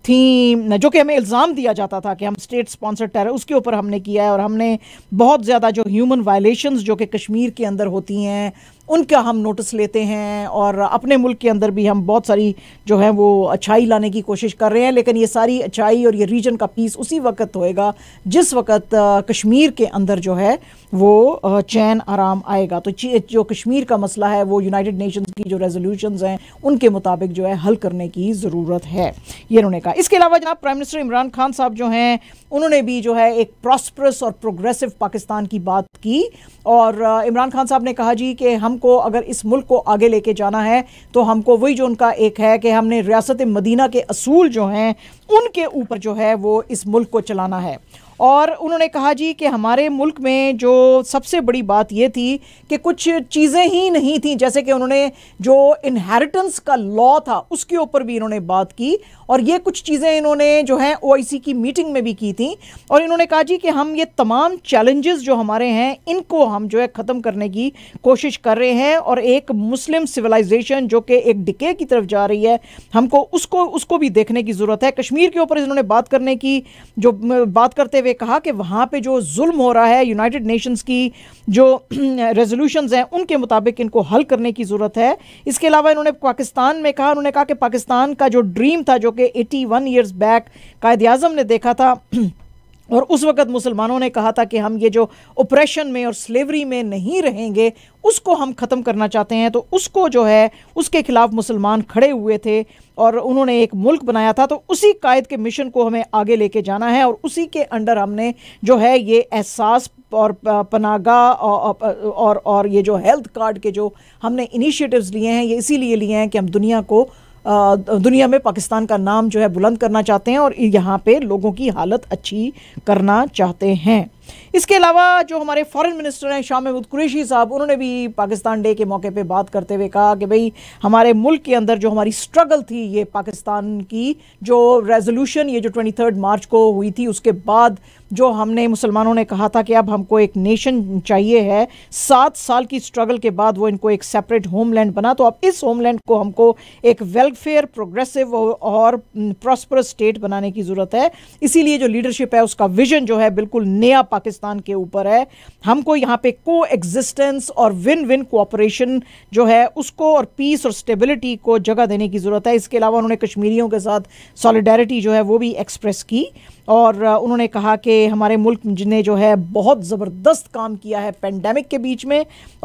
Speaker 1: थी जो कि हमें इल्ज़ाम दिया जाता था कि हम स्टेट स्पॉन्सर टेरर उसके ऊपर हमने किया है और हमने बहुत ज़्यादा जो ह्यूमन वायलेशंस जो कि कश्मीर के अंदर होती हैं उनका हम नोटिस लेते हैं और अपने मुल्क के अंदर भी हम बहुत सारी जो है वो अच्छाई लाने की कोशिश कर रहे हैं लेकिन ये सारी अच्छाई और ये रीजन का पीस उसी वक्त होएगा जिस वक्त कश्मीर के अंदर जो है वो चैन आराम आएगा तो जो कश्मीर का मसला है वो यूनाइटेड नेशन की जो रेजोल्यूशन हैं उनके मुताबिक जो है हल करने की ज़रूरत है ये उन्होंने कहा इसके अलावा जनाब प्राइम मिनिस्टर इमरान खान साहब जो हैं उन्होंने भी जो है एक प्रॉस्परस और प्रोग्रेसिव पाकिस्तान की बात की और इमरान खान साहब ने कहा जी कि हमको अगर इस मुल्क को आगे लेके जाना है तो हमको वही जो उनका एक है कि हमने रियासत मदीना के असूल जो हैं उनके ऊपर जो है वो इस मुल्क को चलाना है और उन्होंने कहा जी कि हमारे मुल्क में जो सबसे बड़ी बात यह थी कि कुछ चीज़ें ही नहीं थी जैसे कि उन्होंने जो इनहेरिटेंस का लॉ था उसके ऊपर भी इन्होंने बात की और ये कुछ चीज़ें इन्होंने जो है ओ की मीटिंग में भी की थी और इन्होंने कहा जी कि हम ये तमाम चैलेंजेस जो हमारे हैं इनको हम जो है ख़त्म करने की कोशिश कर रहे हैं और एक मुस्लिम सिविलाइजेशन जो कि एक डिके की तरफ जा रही है हमको उसको उसको भी देखने की ज़रूरत है कश्मीर के ऊपर इन्होंने बात करने की जो बात करते हुए हुए कहा कि वहाँ पे जो जुल्म हो रहा है यूनाइटेड नेशंस की जो रेजोल्यूशंस हैं उनके मुताबिक इनको हल करने की ज़रूरत है इसके अलावा इन्होंने पाकिस्तान में कहा उन्होंने कहा कि पाकिस्तान का जो ड्रीम था जो कि एटी वन बैक कायद अजम ने देखा था और उस वक़्त मुसलमानों ने कहा था कि हम ये जो ऑपरेशन में और स्लेवरी में नहीं रहेंगे उसको हम ख़त्म करना चाहते हैं तो उसको जो है उसके ख़िलाफ़ मुसलमान खड़े हुए थे और उन्होंने एक मुल्क बनाया था तो उसी कायद के मिशन को हमें आगे लेके जाना है और उसी के अंडर हमने जो है ये एहसास और पनागा और, और, और ये जो हेल्थ कार्ड के जो हमने इनिशिएटिव्स लिए हैं ये इसीलिए लिए हैं कि हम दुनिया को दुनिया में पाकिस्तान का नाम जो है बुलंद करना चाहते हैं और यहाँ पे लोगों की हालत अच्छी करना चाहते हैं इसके अलावा जो हमारे फॉरेन मिनिस्टर हैं शाह महमूद कुरेशी साहब उन्होंने भी पाकिस्तान डे के मौके पे बात करते हुए कहा कि भाई हमारे मुल्क के अंदर जो हमारी स्ट्रगल थी ये पाकिस्तान की जो रेजोल्यूशन ये जो ट्वेंटी मार्च को हुई थी उसके बाद जो हमने मुसलमानों ने कहा था कि अब हमको एक नेशन चाहिए है सात साल की स्ट्रगल के बाद वो इनको एक सेपरेट होमलैंड बना तो अब इस होमलैंड को हमको एक वेलफेयर प्रोग्रेसिव और प्रॉस्परस स्टेट बनाने की ज़रूरत है इसीलिए जो लीडरशिप है उसका विजन जो है बिल्कुल नया पाकिस्तान के ऊपर है हमको यहाँ पे को एग्जिस्टेंस और विन विन कोऑपरेशन जो है उसको और पीस और स्टेबिलिटी को जगह देने की ज़रूरत है इसके अलावा उन्होंने कश्मीरियों के साथ सॉलिडारिटी जो है वो भी एक्सप्रेस की और उन्होंने कहा कि हमारे मुल्क ने जो है बहुत ज़बरदस्त काम किया है पेंडेमिक के बीच में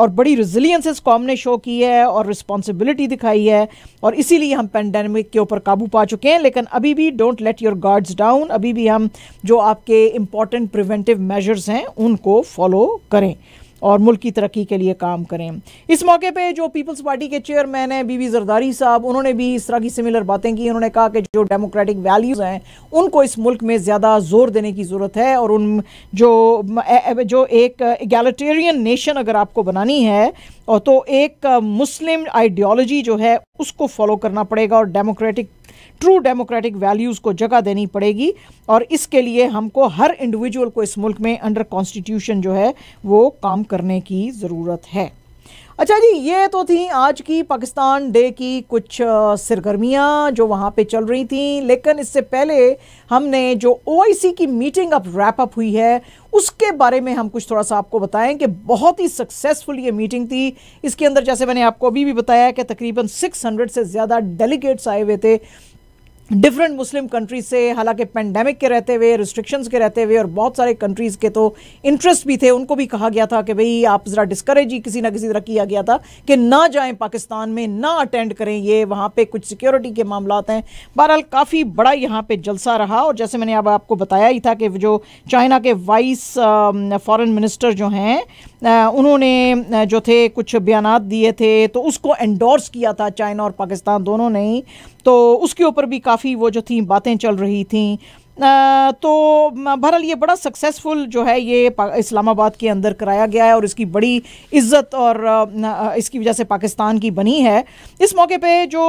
Speaker 1: और बड़ी रिजिलियंस इस कॉम ने शो की है और रिस्पॉन्सिबिलिटी दिखाई है और इसीलिए हम पेंडेमिक के ऊपर काबू पा चुके हैं लेकिन अभी भी don't let your guards down अभी भी हम जो आपके इम्पॉर्टेंट प्रिवेंटिव मेजर मेजर्स हैं उनको फॉलो करें और मुल्क की तरक्की के लिए काम करें इस मौके पे जो पीपल्स पार्टी के चेयरमैन हैं बीबी जरदारी साहब उन्होंने भी इस तरह की सिमिलर बातें की उन्होंने कहा कि जो डेमोक्रेटिक वैल्यूज़ हैं उनको इस मुल्क में ज़्यादा जोर देने की ज़रूरत है और उन जो जो एक एगैलिटेरियन नेशन अगर आपको बनानी है और तो एक मुस्लिम आइडियोलॉजी जो है उसको फॉलो करना पड़ेगा और डेमोक्रेटिक ट्रू डेमोक्रेटिक वैल्यूज़ को जगह देनी पड़ेगी और इसके लिए हमको हर इंडिविजुअल को इस मुल्क में अंडर कॉन्स्टिट्यूशन जो है वो काम करने की ज़रूरत है अच्छा जी ये तो थी आज की पाकिस्तान डे की कुछ सरगर्मियाँ जो वहाँ पे चल रही थी लेकिन इससे पहले हमने जो ओआईसी की मीटिंग अब रैप अप हुई है उसके बारे में हम कुछ थोड़ा सा आपको बताएं कि बहुत ही सक्सेसफुल ये मीटिंग थी इसके अंदर जैसे मैंने आपको अभी भी बताया कि तकरीबन 600 से ज़्यादा डेलीगेट्स आए हुए थे डिफरेंट मुस्लिम कंट्रीज से हालांकि पेंडेमिक के रहते हुए रिस्ट्रिक्शंस के रहते हुए और बहुत सारे कंट्रीज़ के तो इंटरेस्ट भी थे उनको भी कहा गया था कि भाई आप ज़रा डिस्करेज ही किसी ना किसी तरह किया गया था कि ना जाएं पाकिस्तान में ना अटेंड करें ये वहाँ पे कुछ सिक्योरिटी के मामला हैं बहरहाल काफ़ी बड़ा यहाँ पर जलसा रहा और जैसे मैंने अब आपको बताया ही था कि जो चाइना के वाइस फ़ॉरन मिनिस्टर जो हैं उन्होंने जो थे कुछ बयान दिए थे तो उसको एंडोर्स किया था चाइना और पाकिस्तान दोनों ने तो उसके ऊपर भी काफ़ी वो जो थी बातें चल रही थी आ, तो बहरहाल ये बड़ा सक्सेसफुल जो है ये इस्लामाबाद के अंदर कराया गया है और इसकी बड़ी इज्जत और इसकी वजह से पाकिस्तान की बनी है इस मौके पे जो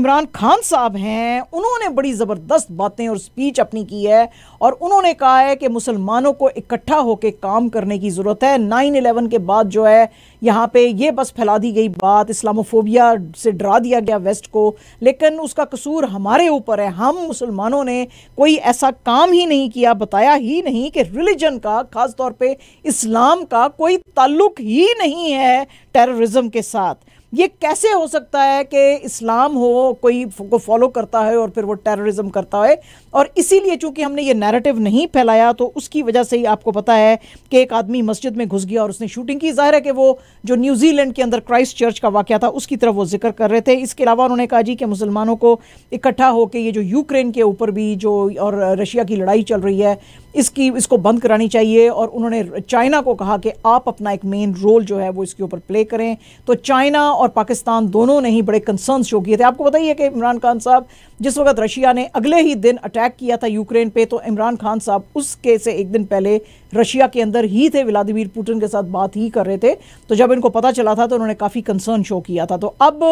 Speaker 1: इमरान खान साहब हैं उन्होंने बड़ी ज़बरदस्त बातें और स्पीच अपनी की है और उन्होंने कहा है कि मुसलमानों को इकट्ठा होकर काम करने की ज़रूरत है नाइन इलेवन के बाद जो है यहाँ पे ये बस फैला दी गई बात इस्लामोफोबिया से डरा दिया गया वेस्ट को लेकिन उसका कसूर हमारे ऊपर है हम मुसलमानों ने कोई ऐसा काम ही नहीं किया बताया ही नहीं कि रिलीजन का ख़ास तौर पर इस्लाम का कोई ताल्लुक ही नहीं है टेररिज्म के साथ ये कैसे हो सकता है कि इस्लाम हो कोई को फॉलो करता है और फिर वो टेररिज्म करता है और इसीलिए चूंकि हमने ये नैरेटिव नहीं फैलाया तो उसकी वजह से ही आपको पता है कि एक आदमी मस्जिद में घुस गया और उसने शूटिंग की जाहिर है कि वो जो न्यूजीलैंड के अंदर क्राइस्ट चर्च का वाक़ था उसकी तरफ वो जिक्र कर रहे थे इसके अलावा उन्होंने कहा जी कि मुसलमानों को इकट्ठा होकर ये जो यूक्रेन के ऊपर भी जो और रशिया की लड़ाई चल रही है इसकी इसको बंद करानी चाहिए और उन्होंने चाइना को कहा कि आप अपना एक मेन रोल जो है वो इसके ऊपर प्ले करें तो चाइना और पाकिस्तान दोनों ने ही बड़े कंसर्न शो किए थे आपको बताइए कि इमरान खान साहब जिस वक्त रशिया ने अगले ही दिन अटैक किया था यूक्रेन पर तो इमरान खान साहब उसके से एक दिन पहले रशिया के अंदर ही थे व्लादिमीर पुटिन के साथ बात ही कर रहे थे तो जब इनको पता चला था तो उन्होंने काफ़ी कंसर्न शो किया था तो अब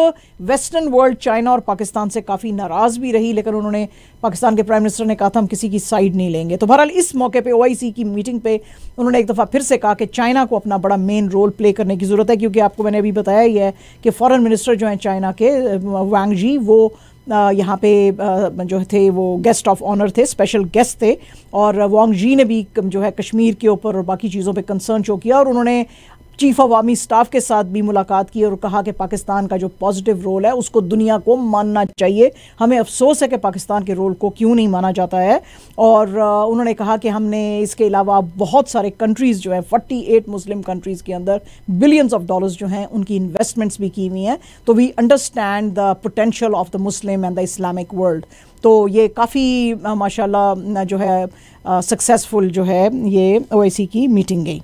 Speaker 1: वेस्टर्न वर्ल्ड चाइना और पाकिस्तान से काफ़ी नाराज़ भी रही लेकिन उन्होंने पाकिस्तान के प्राइम मिनिस्टर ने कहा था हम किसी की साइड नहीं लेंगे तो बहरहाल इस मौके पर ओ की मीटिंग पर उन्होंने एक दफ़ा फिर से कहा कि चाइना को अपना बड़ा मेन रोल प्ले करने की ज़रूरत है क्योंकि आपको मैंने अभी बताया ही है कि फ़ॉरन मिनिस्टर जो हैं चाइना के वांग जी वो यहाँ पे जो थे वो गेस्ट ऑफ ऑनर थे स्पेशल गेस्ट थे और वांग जी ने भी जो है कश्मीर के ऊपर और बाकी चीज़ों पे कंसर्न शो किया और उन्होंने चीफ ऑफ आर्मी स्टाफ के साथ भी मुलाकात की और कहा कि पाकिस्तान का जो पॉजिटिव रोल है उसको दुनिया को मानना चाहिए हमें अफसोस है कि पाकिस्तान के रोल को क्यों नहीं माना जाता है और उन्होंने कहा कि हमने इसके अलावा बहुत सारे कंट्रीज़ जो हैं फोर्टी एट मुस्लिम कंट्रीज़ के अंदर बिलियंस ऑफ डॉलर्स जो हैं उनकी इन्वेस्टमेंट्स भी की हुई हैं तो we understand the potential of the Muslim and the Islamic world तो ये काफ़ी माशाल्लाह जो है सक्सेसफुल जो है ये ओ की मीटिंग गई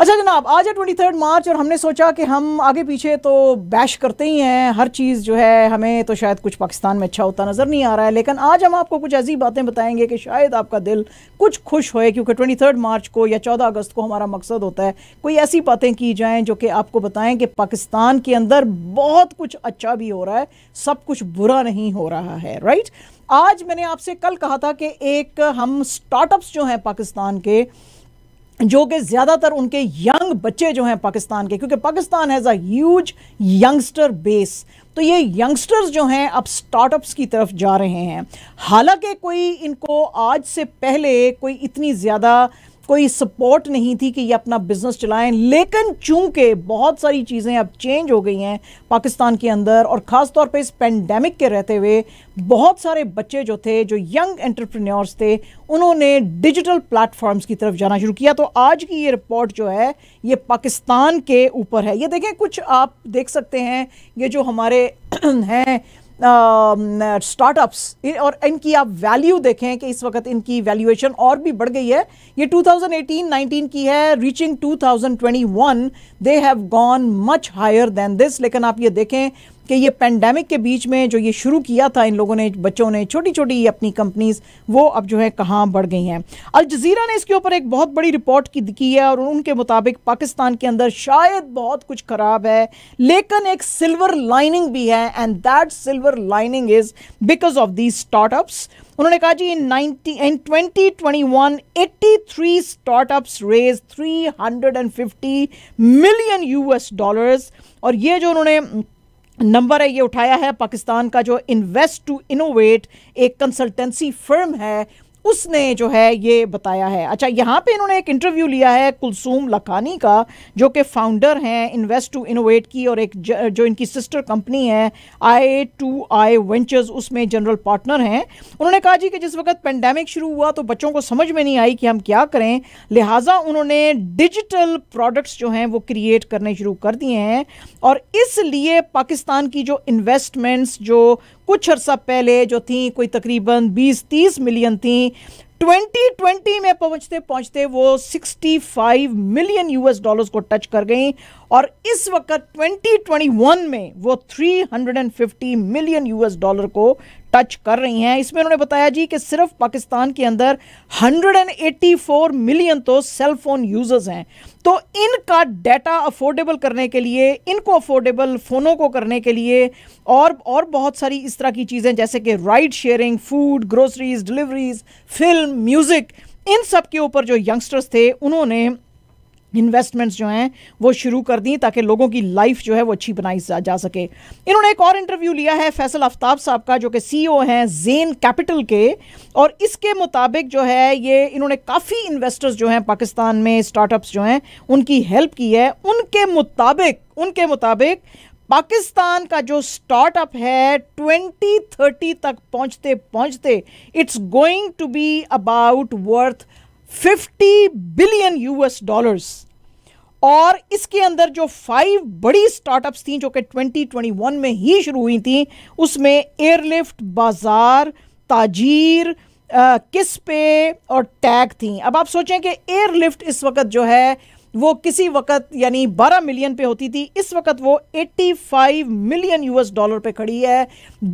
Speaker 1: अच्छा जनाब आज है ट्वेंटी थर्ड मार्च और हमने सोचा कि हम आगे पीछे तो बैश करते ही हैं हर चीज़ जो है हमें तो शायद कुछ पाकिस्तान में अच्छा होता नज़र नहीं आ रहा है लेकिन आज हम आपको कुछ ऐसी बातें बताएंगे कि शायद आपका दिल कुछ खुश होए क्योंकि ट्वेंटी थर्ड मार्च को या चौदह अगस्त को हमारा मकसद होता है कोई ऐसी बातें की जाएँ जो कि आपको बताएँ कि पाकिस्तान के अंदर बहुत कुछ अच्छा भी हो रहा है सब कुछ बुरा नहीं हो रहा है राइट आज मैंने आपसे कल कहा था कि एक हम स्टार्टअप्स जो हैं पाकिस्तान के जो कि ज़्यादातर उनके यंग बच्चे जो हैं पाकिस्तान के क्योंकि Pakistan has a huge youngster base तो ये यंगस्टर्स जो हैं अब स्टार्टअप्स की तरफ जा रहे हैं हालांकि कोई इनको आज से पहले कोई इतनी ज़्यादा कोई सपोर्ट नहीं थी कि ये अपना बिजनेस चलाएं लेकिन चूंकि बहुत सारी चीज़ें अब चेंज हो गई हैं पाकिस्तान के अंदर और ख़ास तौर पे इस पेंडेमिक के रहते हुए बहुत सारे बच्चे जो थे जो यंग एंटरप्रेन्योर्स थे उन्होंने डिजिटल प्लेटफॉर्म्स की तरफ जाना शुरू किया तो आज की ये रिपोर्ट जो है ये पाकिस्तान के ऊपर है ये देखें कुछ आप देख सकते हैं ये जो हमारे हैं स्टार्टअप्स um, और इनकी आप वैल्यू देखें कि इस वक्त इनकी वैल्यूएशन और भी बढ़ गई है ये 2018-19 की है reaching 2021 they have gone much higher than this लेकिन आप ये देखें कि ये पेंडेमिक के बीच में जो ये शुरू किया था इन लोगों ने बच्चों ने छोटी छोटी अपनी कंपनीज वो अब जो है कहाँ बढ़ गई हैं अल जजीरा ने इसके ऊपर एक बहुत बड़ी रिपोर्ट की, है और उनके मुताबिक पाकिस्तान के अंदर शायद बहुत कुछ ख़राब है लेकिन एक सिल्वर लाइनिंग भी है and that silver lining is because of these startups उन्होंने कहा जी in twenty twenty one three startups raise three hundred and fifty million US dollars और ये जो उन्होंने नंबर है ये उठाया है पाकिस्तान का जो इन्वेस्ट टू इनोवेट एक कंसल्टेंसी फर्म है उसने जो है ये बताया है अच्छा यहाँ पे इन्होंने एक इंटरव्यू लिया है कुलसूम लखानी का जो कि फाउंडर हैं इन्वेस्ट टू इनोवेट की और एक जो इनकी सिस्टर कंपनी है आई टू आई वेंचर्स उसमें जनरल पार्टनर हैं उन्होंने कहा जी कि जिस वक्त पेंडेमिक शुरू हुआ तो बच्चों को समझ में नहीं आई कि हम क्या करें लिहाजा उन्होंने डिजिटल प्रोडक्ट्स जो हैं वो क्रिएट करने शुरू कर दिए हैं और इसलिए पाकिस्तान की जो इन्वेस्टमेंट्स जो कुछ अर्सा पहले जो थी कोई तकरीबन 20-30 मिलियन थी 2020 में पहुंचते पहुंचते वो 65 मिलियन यूएस डॉलर्स को टच कर गई और इस वक्त 2021 में वो 350 मिलियन यूएस डॉलर को टच कर रही हैं इसमें उन्होंने बताया जी कि सिर्फ पाकिस्तान के अंदर 184 मिलियन तो सेल फोन यूजर्स हैं तो इनका डाटा अफोर्डेबल करने के लिए इनको अफोर्डेबल फ़ोनों को करने के लिए और और बहुत सारी इस तरह की चीज़ें जैसे कि ride sharing food groceries deliveries film music इन सब के ऊपर जो यंगस्टर्स थे उन्होंने इन्वेस्टमेंट्स जो हैं वो शुरू कर दी ताकि लोगों की लाइफ जो है वो अच्छी बनाई जा, जा सके इन्होंने एक और इंटरव्यू लिया है फैसल आफ्ताब साहब का जो कि सीईओ e हैं जेन कैपिटल के और इसके मुताबिक जो है ये इन्होंने काफ़ी इन्वेस्टर्स जो हैं पाकिस्तान में स्टार्टअप्स जो हैं उनकी हेल्प की है उनके मुताबिक उनके मुताबिक पाकिस्तान का जो स्टार्टअप है 2030 तक पहुंचते पहुंचते it's going to be about worth 50 billion US dollars और इसके अंदर जो फाइव बड़ी स्टार्टअप्स थी जो कि 2021 में ही शुरू हुई थी उसमें एयरलिफ्ट बाजार ताजीर किस पे और टैग थी अब आप सोचें कि एयरलिफ्ट इस वक्त जो है वो किसी वक्त यानी 12 मिलियन पे होती थी इस वक्त वो 85 मिलियन यूएस डॉलर पे खड़ी है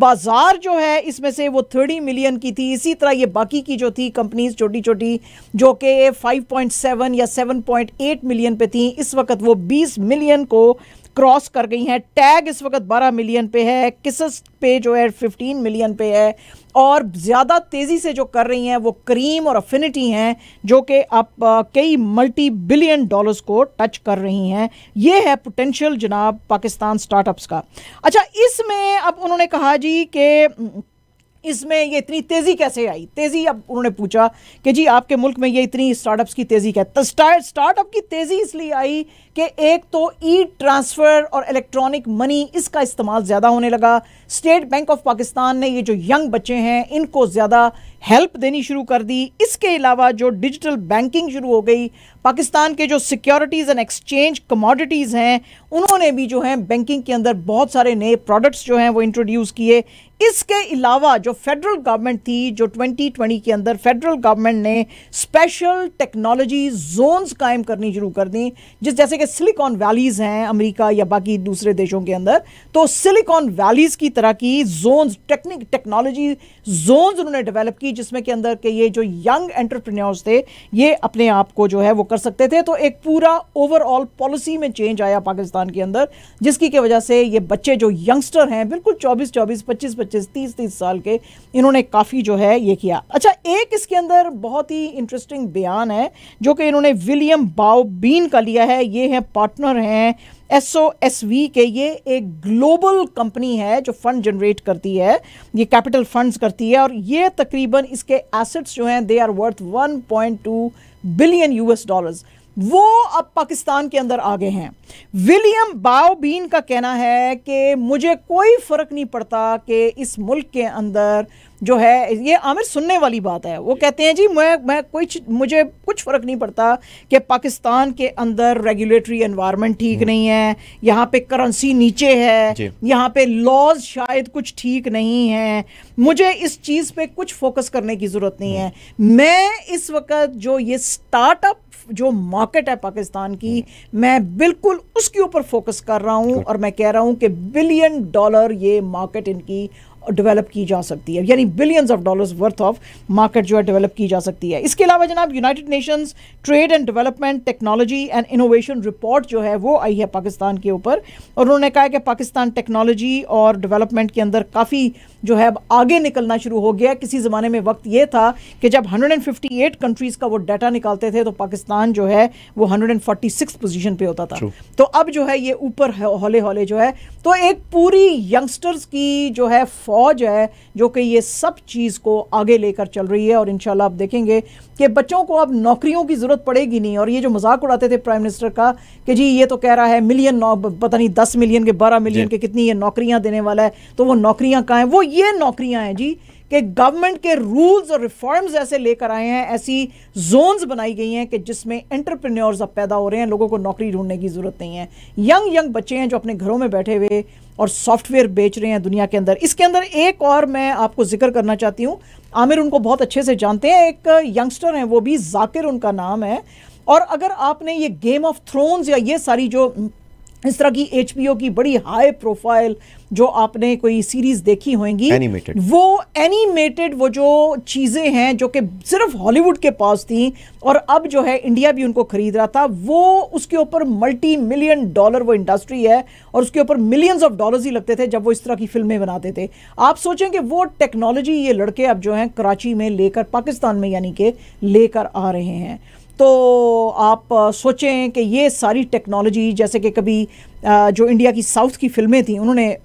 Speaker 1: बाजार जो है इसमें से वो 30 मिलियन की थी इसी तरह ये बाकी की जो थी कंपनीज छोटी छोटी जो कि 5.7 या 7.8 मिलियन पे थी इस वक्त वो 20 मिलियन को क्रॉस कर गई हैं टैग इस वक्त 12 मिलियन पे है किसस पे जो है 15 मिलियन पे है और ज़्यादा तेज़ी से जो कर रही हैं वो क्रीम और अफिनिटी हैं जो कि आप कई मल्टी बिलियन डॉलर्स को टच कर रही हैं ये है पोटेंशियल जनाब पाकिस्तान स्टार्टअप्स का अच्छा इसमें अब उन्होंने कहा जी कि इसमें ये इतनी तेज़ी कैसे आई तेज़ी अब उन्होंने पूछा कि जी आपके मुल्क में ये इतनी स्टार्टअप्स की तेज़ी क्या तो स्टार्टअप की तेज़ी इसलिए आई कि एक तो ई ट्रांसफ़र और इलेक्ट्रॉनिक मनी इसका इस्तेमाल ज़्यादा होने लगा स्टेट बैंक ऑफ पाकिस्तान ने ये जो यंग बच्चे हैं इनको ज़्यादा हेल्प देनी शुरू कर दी इसके अलावा जो डिजिटल बैंकिंग शुरू हो गई पाकिस्तान के जो सिक्योरिटीज़ एंड एक्सचेंज कमोडिटीज़ हैं उन्होंने भी जो है बैंकिंग के अंदर बहुत सारे नए प्रोडक्ट्स जो हैं वो इंट्रोड्यूस किए इसके अलावा जो फेडरल गवर्नमेंट थी जो 2020 के अंदर फेडरल गवर्नमेंट ने स्पेशल टेक्नोलॉजी जोन्स कायम करनी शुरू कर दी जिस जैसे कि सिलिकॉन वैलीज़ हैं अमेरिका या बाकी दूसरे देशों के अंदर तो सिलिकॉन वैलीज़ की तरह की जोन्स टेक्निक टेक्नोलॉजी जोन्स उन्होंने डेवलप की जिसमें के अंदर के ये जो यंग एंटरप्रेन्योर्स थे ये अपने आप को जो है वो कर कर सकते थे तो एक पूरा ओवरऑल पॉलिसी में चेंज आया पाकिस्तान के अंदर जिसकी की वजह से ये बच्चे जो यंगस्टर हैं बिल्कुल 24 24 25 25 30 तीस साल के इन्होंने काफ़ी जो है ये किया अच्छा एक इसके अंदर बहुत ही इंटरेस्टिंग बयान है जो कि इन्होंने विलियम बाउबीन का लिया है ये हैं पार्टनर हैं एस ओ एस वी के ये एक ग्लोबल कंपनी है जो फंड जनरेट करती है ये कैपिटल फंड्स करती है और ये तकरीबन इसके एसेट्स जो हैं they are worth 1.2 billion US dollars वो अब पाकिस्तान के अंदर आ गए हैं विलियम बाओबीन का कहना है कि मुझे कोई फ़र्क नहीं पड़ता कि इस मुल्क के अंदर जो है ये आमिर सुनने वाली बात है वो कहते हैं जी मैं मैं कोई मुझे कुछ फ़र्क नहीं पड़ता कि पाकिस्तान के अंदर रेगुलेटरी एनवायरनमेंट ठीक हम्म। नहीं है यहाँ पे करेंसी नीचे है यहाँ पे लॉज शायद कुछ ठीक नहीं है मुझे इस चीज़ पे कुछ फोकस करने की ज़रूरत नहीं है हम्म। मैं इस वक्त जो ये स्टार्टअप जो मार्केट है पाकिस्तान की मैं बिल्कुल उसके ऊपर फोकस कर रहा हूँ और मैं कह रहा हूँ कि बिलियन डॉलर ये मार्केट इनकी डेवलप की जा सकती है यानी billions of dollars worth of market जो है डेवलप की जा सकती है इसके अलावा जनाब United Nations trade and development technology and innovation report जो है वो आई है पाकिस्तान के ऊपर और उन्होंने कहा कि पाकिस्तान टेक्नोलॉजी और डेवलपमेंट के अंदर काफ़ी जो है अब आगे निकलना शुरू हो गया किसी ज़माने में वक्त ये था कि जब 158 कंट्रीज़ का वो डाटा निकालते थे तो पाकिस्तान जो है वो 146 पोजीशन पे होता था तो अब जो है ये ऊपर हौले हौले जो है तो एक पूरी यंगस्टर्स की जो है फॉर फौज है जो कि ये सब चीज़ को आगे लेकर चल रही है और इन आप देखेंगे कि बच्चों को अब नौकरियों की ज़रूरत पड़ेगी नहीं और ये जो मजाक उड़ाते थे प्राइम मिनिस्टर का कि जी ये तो कह रहा है मिलियन पता नहीं दस मिलियन के बारह मिलियन के कितनी ये नौकरियाँ देने वाला है तो वो नौकरियाँ कहाँ हैं वो ये नौकरियाँ हैं जी कि गवर्नमेंट के रूल्स और रिफॉर्म्स ऐसे लेकर आए हैं ऐसी जोन्स बनाई गई हैं कि जिसमें एंटरप्रेन्योर्स अब पैदा हो रहे हैं लोगों को नौकरी ढूंढने की ज़रूरत नहीं है यंग यंग बच्चे हैं जो अपने घरों में बैठे हुए और सॉफ्टवेयर बेच रहे हैं दुनिया के अंदर इसके अंदर एक और मैं आपको जिक्र करना चाहती हूँ आमिर उनको बहुत अच्छे से जानते हैं एक यंगस्टर हैं वो भी जाकिर उनका नाम है और अगर आपने ये गेम ऑफ थ्रोन्स या ये सारी जो इस तरह की एच की बड़ी हाई प्रोफाइल जो आपने कोई सीरीज देखी होंगी animated. वो एनिमेटेड वो जो चीज़ें हैं जो कि सिर्फ हॉलीवुड के पास थी और अब जो है इंडिया भी उनको खरीद रहा था वो उसके ऊपर मल्टी मिलियन डॉलर वो इंडस्ट्री है और उसके ऊपर मिलियंस ऑफ डॉलर्स ही लगते थे जब वो इस तरह की फिल्में बनाते थे आप सोचें कि वो टेक्नोलॉजी ये लड़के अब जो हैं कराची में लेकर पाकिस्तान में यानी कि लेकर आ रहे हैं तो आप सोचें कि ये सारी टेक्नोलॉजी जैसे कि कभी जो इंडिया की साउथ की फिल्में थी उन्होंने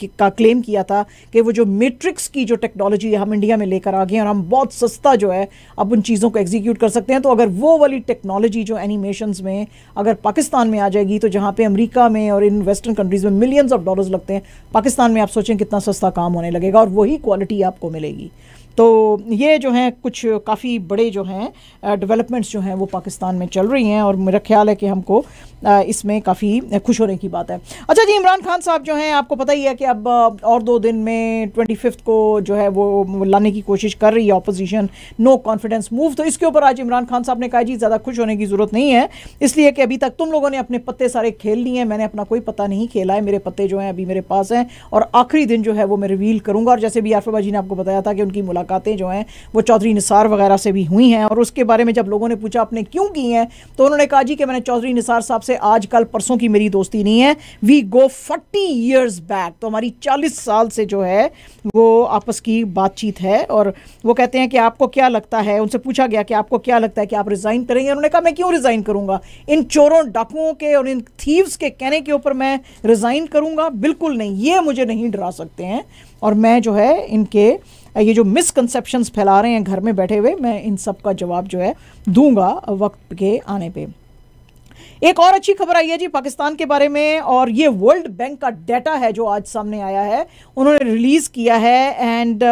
Speaker 1: का क्लेम किया था कि वो जो मेट्रिक्स की जो टेक्नोलॉजी हम इंडिया में लेकर आ गए और हम बहुत सस्ता जो है अब उन चीज़ों को एग्जीक्यूट कर सकते हैं तो अगर वो वाली टेक्नोलॉजी जो एनिमेशन में अगर पाकिस्तान में आ जाएगी तो जहाँ पे अमेरिका में और इन वेस्टर्न कंट्रीज़ में मिलियंस ऑफ डॉलर्स लगते हैं पाकिस्तान में आप सोचें कितना सस्ता काम होने लगेगा और वही क्वालिटी आपको मिलेगी तो ये जो हैं कुछ काफ़ी बड़े जो हैं डेवलपमेंट्स जो हैं वो पाकिस्तान में चल रही हैं और मेरा ख्याल है कि हमको इसमें काफ़ी खुश होने की बात है अच्छा जी इमरान खान साहब जो हैं आपको पता ही है कि अब और दो दिन में ट्वेंटी को जो है वो लाने की कोशिश कर रही है अपोजिशन नो कॉन्फिडेंस मूव तो इसके ऊपर आज इमरान खान साहब ने कहा जी ज़्यादा खुश होने की ज़रूरत नहीं है इसलिए कि अभी तक तुम लोगों ने अपने पत्ते सारे खेल लिए हैं मैंने अपना कोई पता नहीं खेला है मेरे पत्ते जो हैं अभी मेरे पास हैं और आखिरी दिन जो है वो मैं रिवील करूँगा और जैसे भी आरफाबाजी ने आपको बताया था कि उनकी मुलाकात मुलाकातें जो हैं वो चौधरी निसार वगैरह से भी हुई हैं और उसके बारे में जब लोगों ने पूछा आपने क्यों की हैं तो उन्होंने कहा जी कि मैंने चौधरी निसार साहब से आज कल परसों की मेरी दोस्ती नहीं है we go forty years back तो हमारी चालीस साल से जो है वो आपस की बातचीत है और वो कहते हैं कि आपको क्या लगता है उनसे पूछा गया कि आपको क्या लगता है कि आप रिज़ाइन करेंगे उन्होंने कहा मैं क्यों रिज़ाइन करूँगा इन चोरों डाकुओं के और इन थीव्स के कहने के ऊपर मैं रिज़ाइन करूँगा बिल्कुल नहीं ये मुझे नहीं डरा सकते हैं और मैं जो है इनके ये जो मिसकनसेप्शंस फैला रहे हैं घर में बैठे हुए मैं इन सब का जवाब जो है दूंगा वक्त के आने पर एक और अच्छी खबर आई है जी पाकिस्तान के बारे में और ये वर्ल्ड बैंक का डाटा है जो आज सामने आया है उन्होंने रिलीज किया है and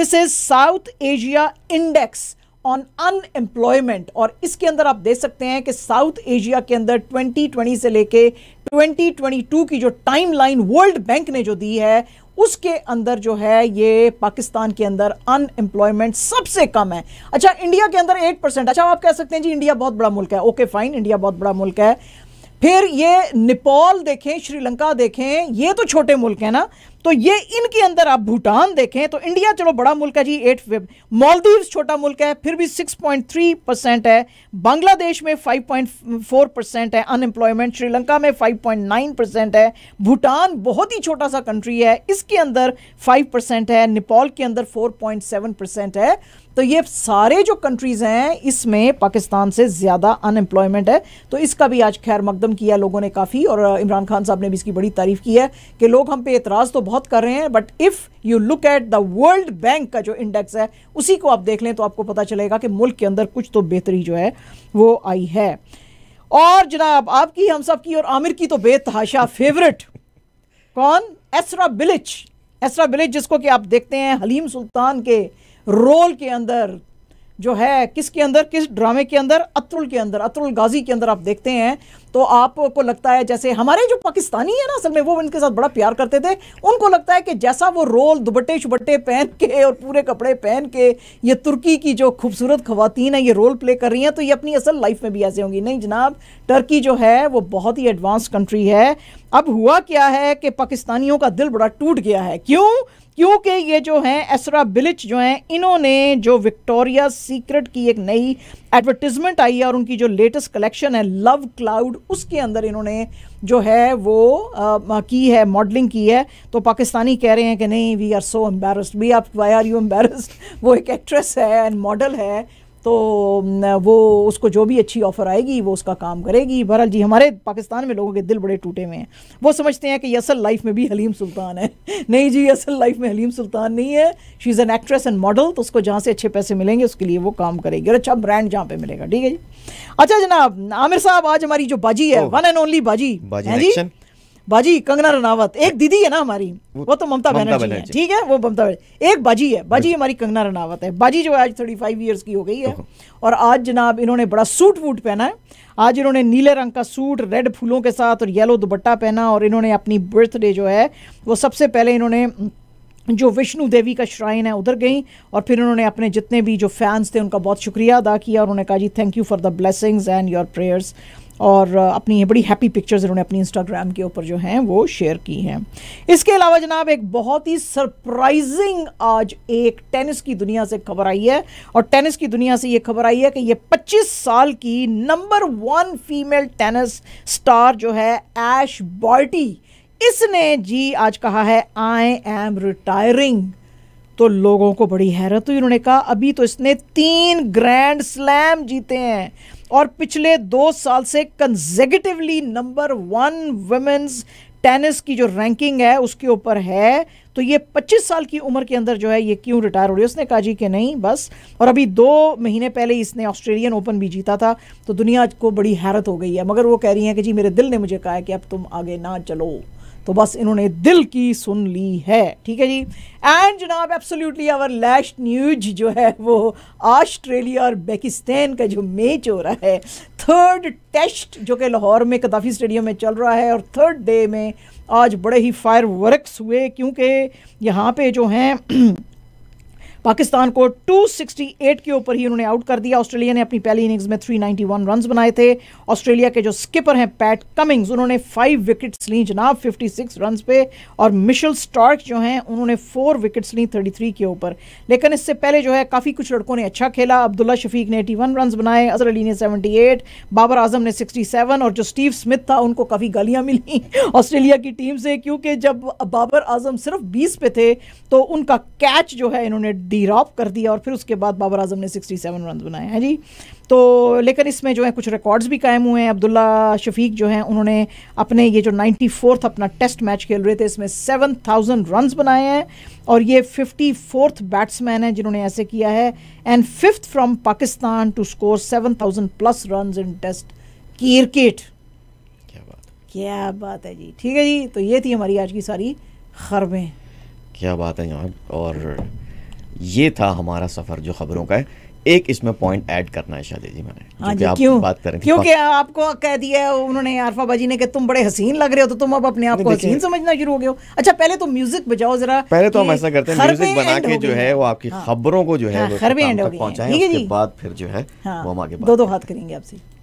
Speaker 1: this is South Asia index on unemployment और इसके अंदर आप देख सकते हैं कि साउथ एशिया के अंदर 2020 से लेके 2022 की जो टाइमलाइन वर्ल्ड बैंक ने जो दी है उसके अंदर जो है ये पाकिस्तान के अंदर अनएम्प्लॉयमेंट सबसे कम है अच्छा इंडिया के अंदर एट परसेंट अच्छा आप कह सकते हैं जी इंडिया बहुत बड़ा मुल्क है ओके फाइन इंडिया बहुत बड़ा मुल्क है फिर ये नेपाल देखें श्रीलंका देखें ये तो छोटे मुल्क हैं ना तो ये इनके अंदर आप भूटान देखें तो इंडिया चलो बड़ा मुल्क है जी एट मालदीव छोटा मुल्क है फिर भी 6.3 परसेंट है बांग्लादेश में 5.4 परसेंट है अनएम्प्लॉयमेंट श्रीलंका में 5.9 परसेंट है भूटान बहुत ही छोटा सा कंट्री है इसके अंदर 5 परसेंट है नेपाल के अंदर 4.7 परसेंट है तो ये सारे जो कंट्रीज़ हैं इसमें पाकिस्तान से ज़्यादा अनएम्प्लॉयमेंट है तो इसका भी आज खैर मकदम किया लोगों ने काफ़ी और इमरान खान साहब ने भी इसकी बड़ी तारीफ की है कि लोग हम पे एतराज़ तो बहुत कर रहे हैं but if you look at the World Bank का जो इंडेक्स है उसी को आप देख लें तो आपको पता चलेगा कि मुल्क के अंदर कुछ तो बेहतरी जो है वो आई है और जनाब आपकी हम सब की और आमिर की तो बेतहाशा फेवरेट कौन एसरा बिलिच एसरा बिलिच जिसको कि आप देखते हैं हलीम सुल्तान के रोल के अंदर जो है किसके अंदर किस ड्रामे के अंदर अतरुल के अंदर अतरुल गाजी के अंदर आप देखते हैं तो आपको लगता है जैसे हमारे जो पाकिस्तानी है ना असल में वो उनके साथ बड़ा प्यार करते थे उनको लगता है कि जैसा वो रोल दुबट्टे शुबट्टे पहन के और पूरे कपड़े पहन के ये तुर्की की जो खूबसूरत खुवान है ये रोल प्ले कर रही हैं तो ये अपनी असल लाइफ में भी ऐसे होंगी नहीं जनाब टर्की जो है वो बहुत ही एडवांस कंट्री है अब हुआ क्या है कि पाकिस्तानियों का दिल बड़ा टूट गया है क्यों क्योंकि ये जो हैं एसरा बिलिच जो हैं इन्होंने जो विक्टोरिया सीक्रेट की एक नई एडवर्टिजमेंट आई है और उनकी जो लेटेस्ट कलेक्शन है लव क्लाउड उसके अंदर इन्होंने जो है वो आ, की है मॉडलिंग की है तो पाकिस्तानी कह रहे हैं कि नहीं we are so embarrassed we are why are you embarrassed वो एक एक्ट्रेस है एंड मॉडल है तो वो उसको जो भी अच्छी ऑफ़र आएगी वो उसका काम करेगी बहरहाल जी हमारे पाकिस्तान में लोगों के दिल बड़े टूटे हुए हैं वो समझते हैं कि ये असल लाइफ में भी हलीम सुल्तान है नहीं जी असल लाइफ में हलीम सुल्तान नहीं है she is an actress and model तो उसको जहाँ से अच्छे पैसे मिलेंगे उसके लिए वो काम करेगी और अच्छा ब्रांड जहाँ पे मिलेगा ठीक है जी अच्छा जनाब आमिर साहब आज हमारी जो बाजी है वन एंड ओनली बाजी, बाजी बाजी कंगना रनावत एक दीदी है ना हमारी वो तो ममता बनर्जी है ठीक है वो ममता बनर्जी एक बाजी है बाजी हमारी कंगना रनावत है बाजी जो आज थर्टी फाइव ईयर्स की हो गई है और आज जनाब इन्होंने बड़ा सूट वूट पहना है आज इन्होंने नीले रंग का सूट रेड फूलों के साथ और येलो दुपट्टा पहना और इन्होंने अपनी बर्थडे जो है वो सबसे पहले इन्होंने जो विष्णु देवी का श्राइन है उधर गई और फिर उन्होंने अपने जितने भी जो फैंस थे उनका बहुत शुक्रिया अदा किया और उन्होंने कहा जी thank you for the blessings and your prayers और अपनी बड़ी हैप्पी पिक्चर्स इन्होंने अपनी इंस्टाग्राम के ऊपर जो हैं वो शेयर की हैं इसके अलावा जनाब एक बहुत ही सरप्राइजिंग आज एक टेनिस की दुनिया से खबर आई है और टेनिस की दुनिया से ये खबर आई है कि ये 25 साल की number one female tennis star जो है एश बॉल्टी इसने जी आज कहा है आई एम रिटायरिंग तो लोगों को बड़ी हैरत हुई उन्होंने कहा अभी तो इसने तीन ग्रैंड स्लैम जीते हैं और पिछले दो साल से consecutively number one women's tennis की जो रैंकिंग है उसके ऊपर है तो ये 25 साल की उम्र के अंदर जो है ये क्यों रिटायर हो रही है उसने कहा जी कि नहीं बस और अभी दो महीने पहले इसने ऑस्ट्रेलियन ओपन भी जीता था तो दुनिया को बड़ी हैरत हो गई है मगर वो कह रही हैं कि जी मेरे दिल ने मुझे कहा है कि अब तुम आगे ना चलो तो बस इन्होंने दिल की सुन ली है ठीक है जी एंड जनाब एब्सोल्युटली आवर लास्ट न्यूज जो है वो ऑस्ट्रेलिया और बेकिस्तान का जो मैच हो रहा है थर्ड टेस्ट जो कि लाहौर में कदाफी स्टेडियम में चल रहा है और थर्ड डे में आज बड़े ही फायर हुए क्योंकि यहाँ पे जो हैं पाकिस्तान को 268 के ऊपर ही उन्होंने आउट कर दिया ऑस्ट्रेलिया ने अपनी पहली इनिंग्स में 391 रन्स बनाए थे ऑस्ट्रेलिया के जो स्किपर हैं पैट कमिंग्स उन्होंने फाइव विकेट्स ली जनाब 56 रन्स पे और मिशेल स्टार्क जो हैं उन्होंने फोर विकेट्स ली 33 के ऊपर लेकिन इससे पहले जो है काफ़ी कुछ लड़कों ने अच्छा खेला अब्दुल्ला शफीक ने एटी वन बनाए अजहर अली ने सेवेंटी एट बाबर आजम ने सिक्सटी सेवन और जो स्टीव स्मिथ था उनको काफ़ी गालियाँ मिली ऑस्ट्रेलिया की टीम से क्योंकि जब बाबर आजम सिर्फ बीस पे थे तो उनका कैच जो है इन्होंने दी रॉप कर दिया और फिर उसके बाद बाबर आजम ने 67 सेवन रन बनाए हैं जी तो लेकिन इसमें जो है कुछ रिकॉर्ड्स भी कायम हुए हैं अब्दुल्ला शफीक जो हैं उन्होंने अपने ये जो नाइन्टी अपना टेस्ट मैच खेल रहे थे इसमें सेवन थाउजेंड रन्स बनाए हैं और ये फिफ्टी फोर्थ बैट्समैन है जिन्होंने ऐसे किया है and fifth from Pakistan to score seven thousand plus run in test cricket क्या बात क्या बात है जी ठीक है जी तो ये थी हमारी आज की सारी खरबें क्या बात है यहाँ और ये था हमारा सफ़र जो खबरों का है एक इसमें पॉइंट ऐड करना है शादी जी मैंने हाँ क्यों बात करें क्योंकि हाँ। आपको कह दिया है उन्होंने आरफा बाजी ने कि तुम बड़े हसीन लग रहे हो तो तुम अब अपने आप को हसीन समझना शुरू हो गए हो अच्छा पहले तो म्यूजिक बजाओ जरा पहले तो हम ऐसा करते हैं म्यूजिक बना के जो है वो आपकी हाँ। खबरों को जो है हाँ, पहुंचाए उसके बाद फिर जो है वो हम आगे दो दो हाथ करेंगे आपसे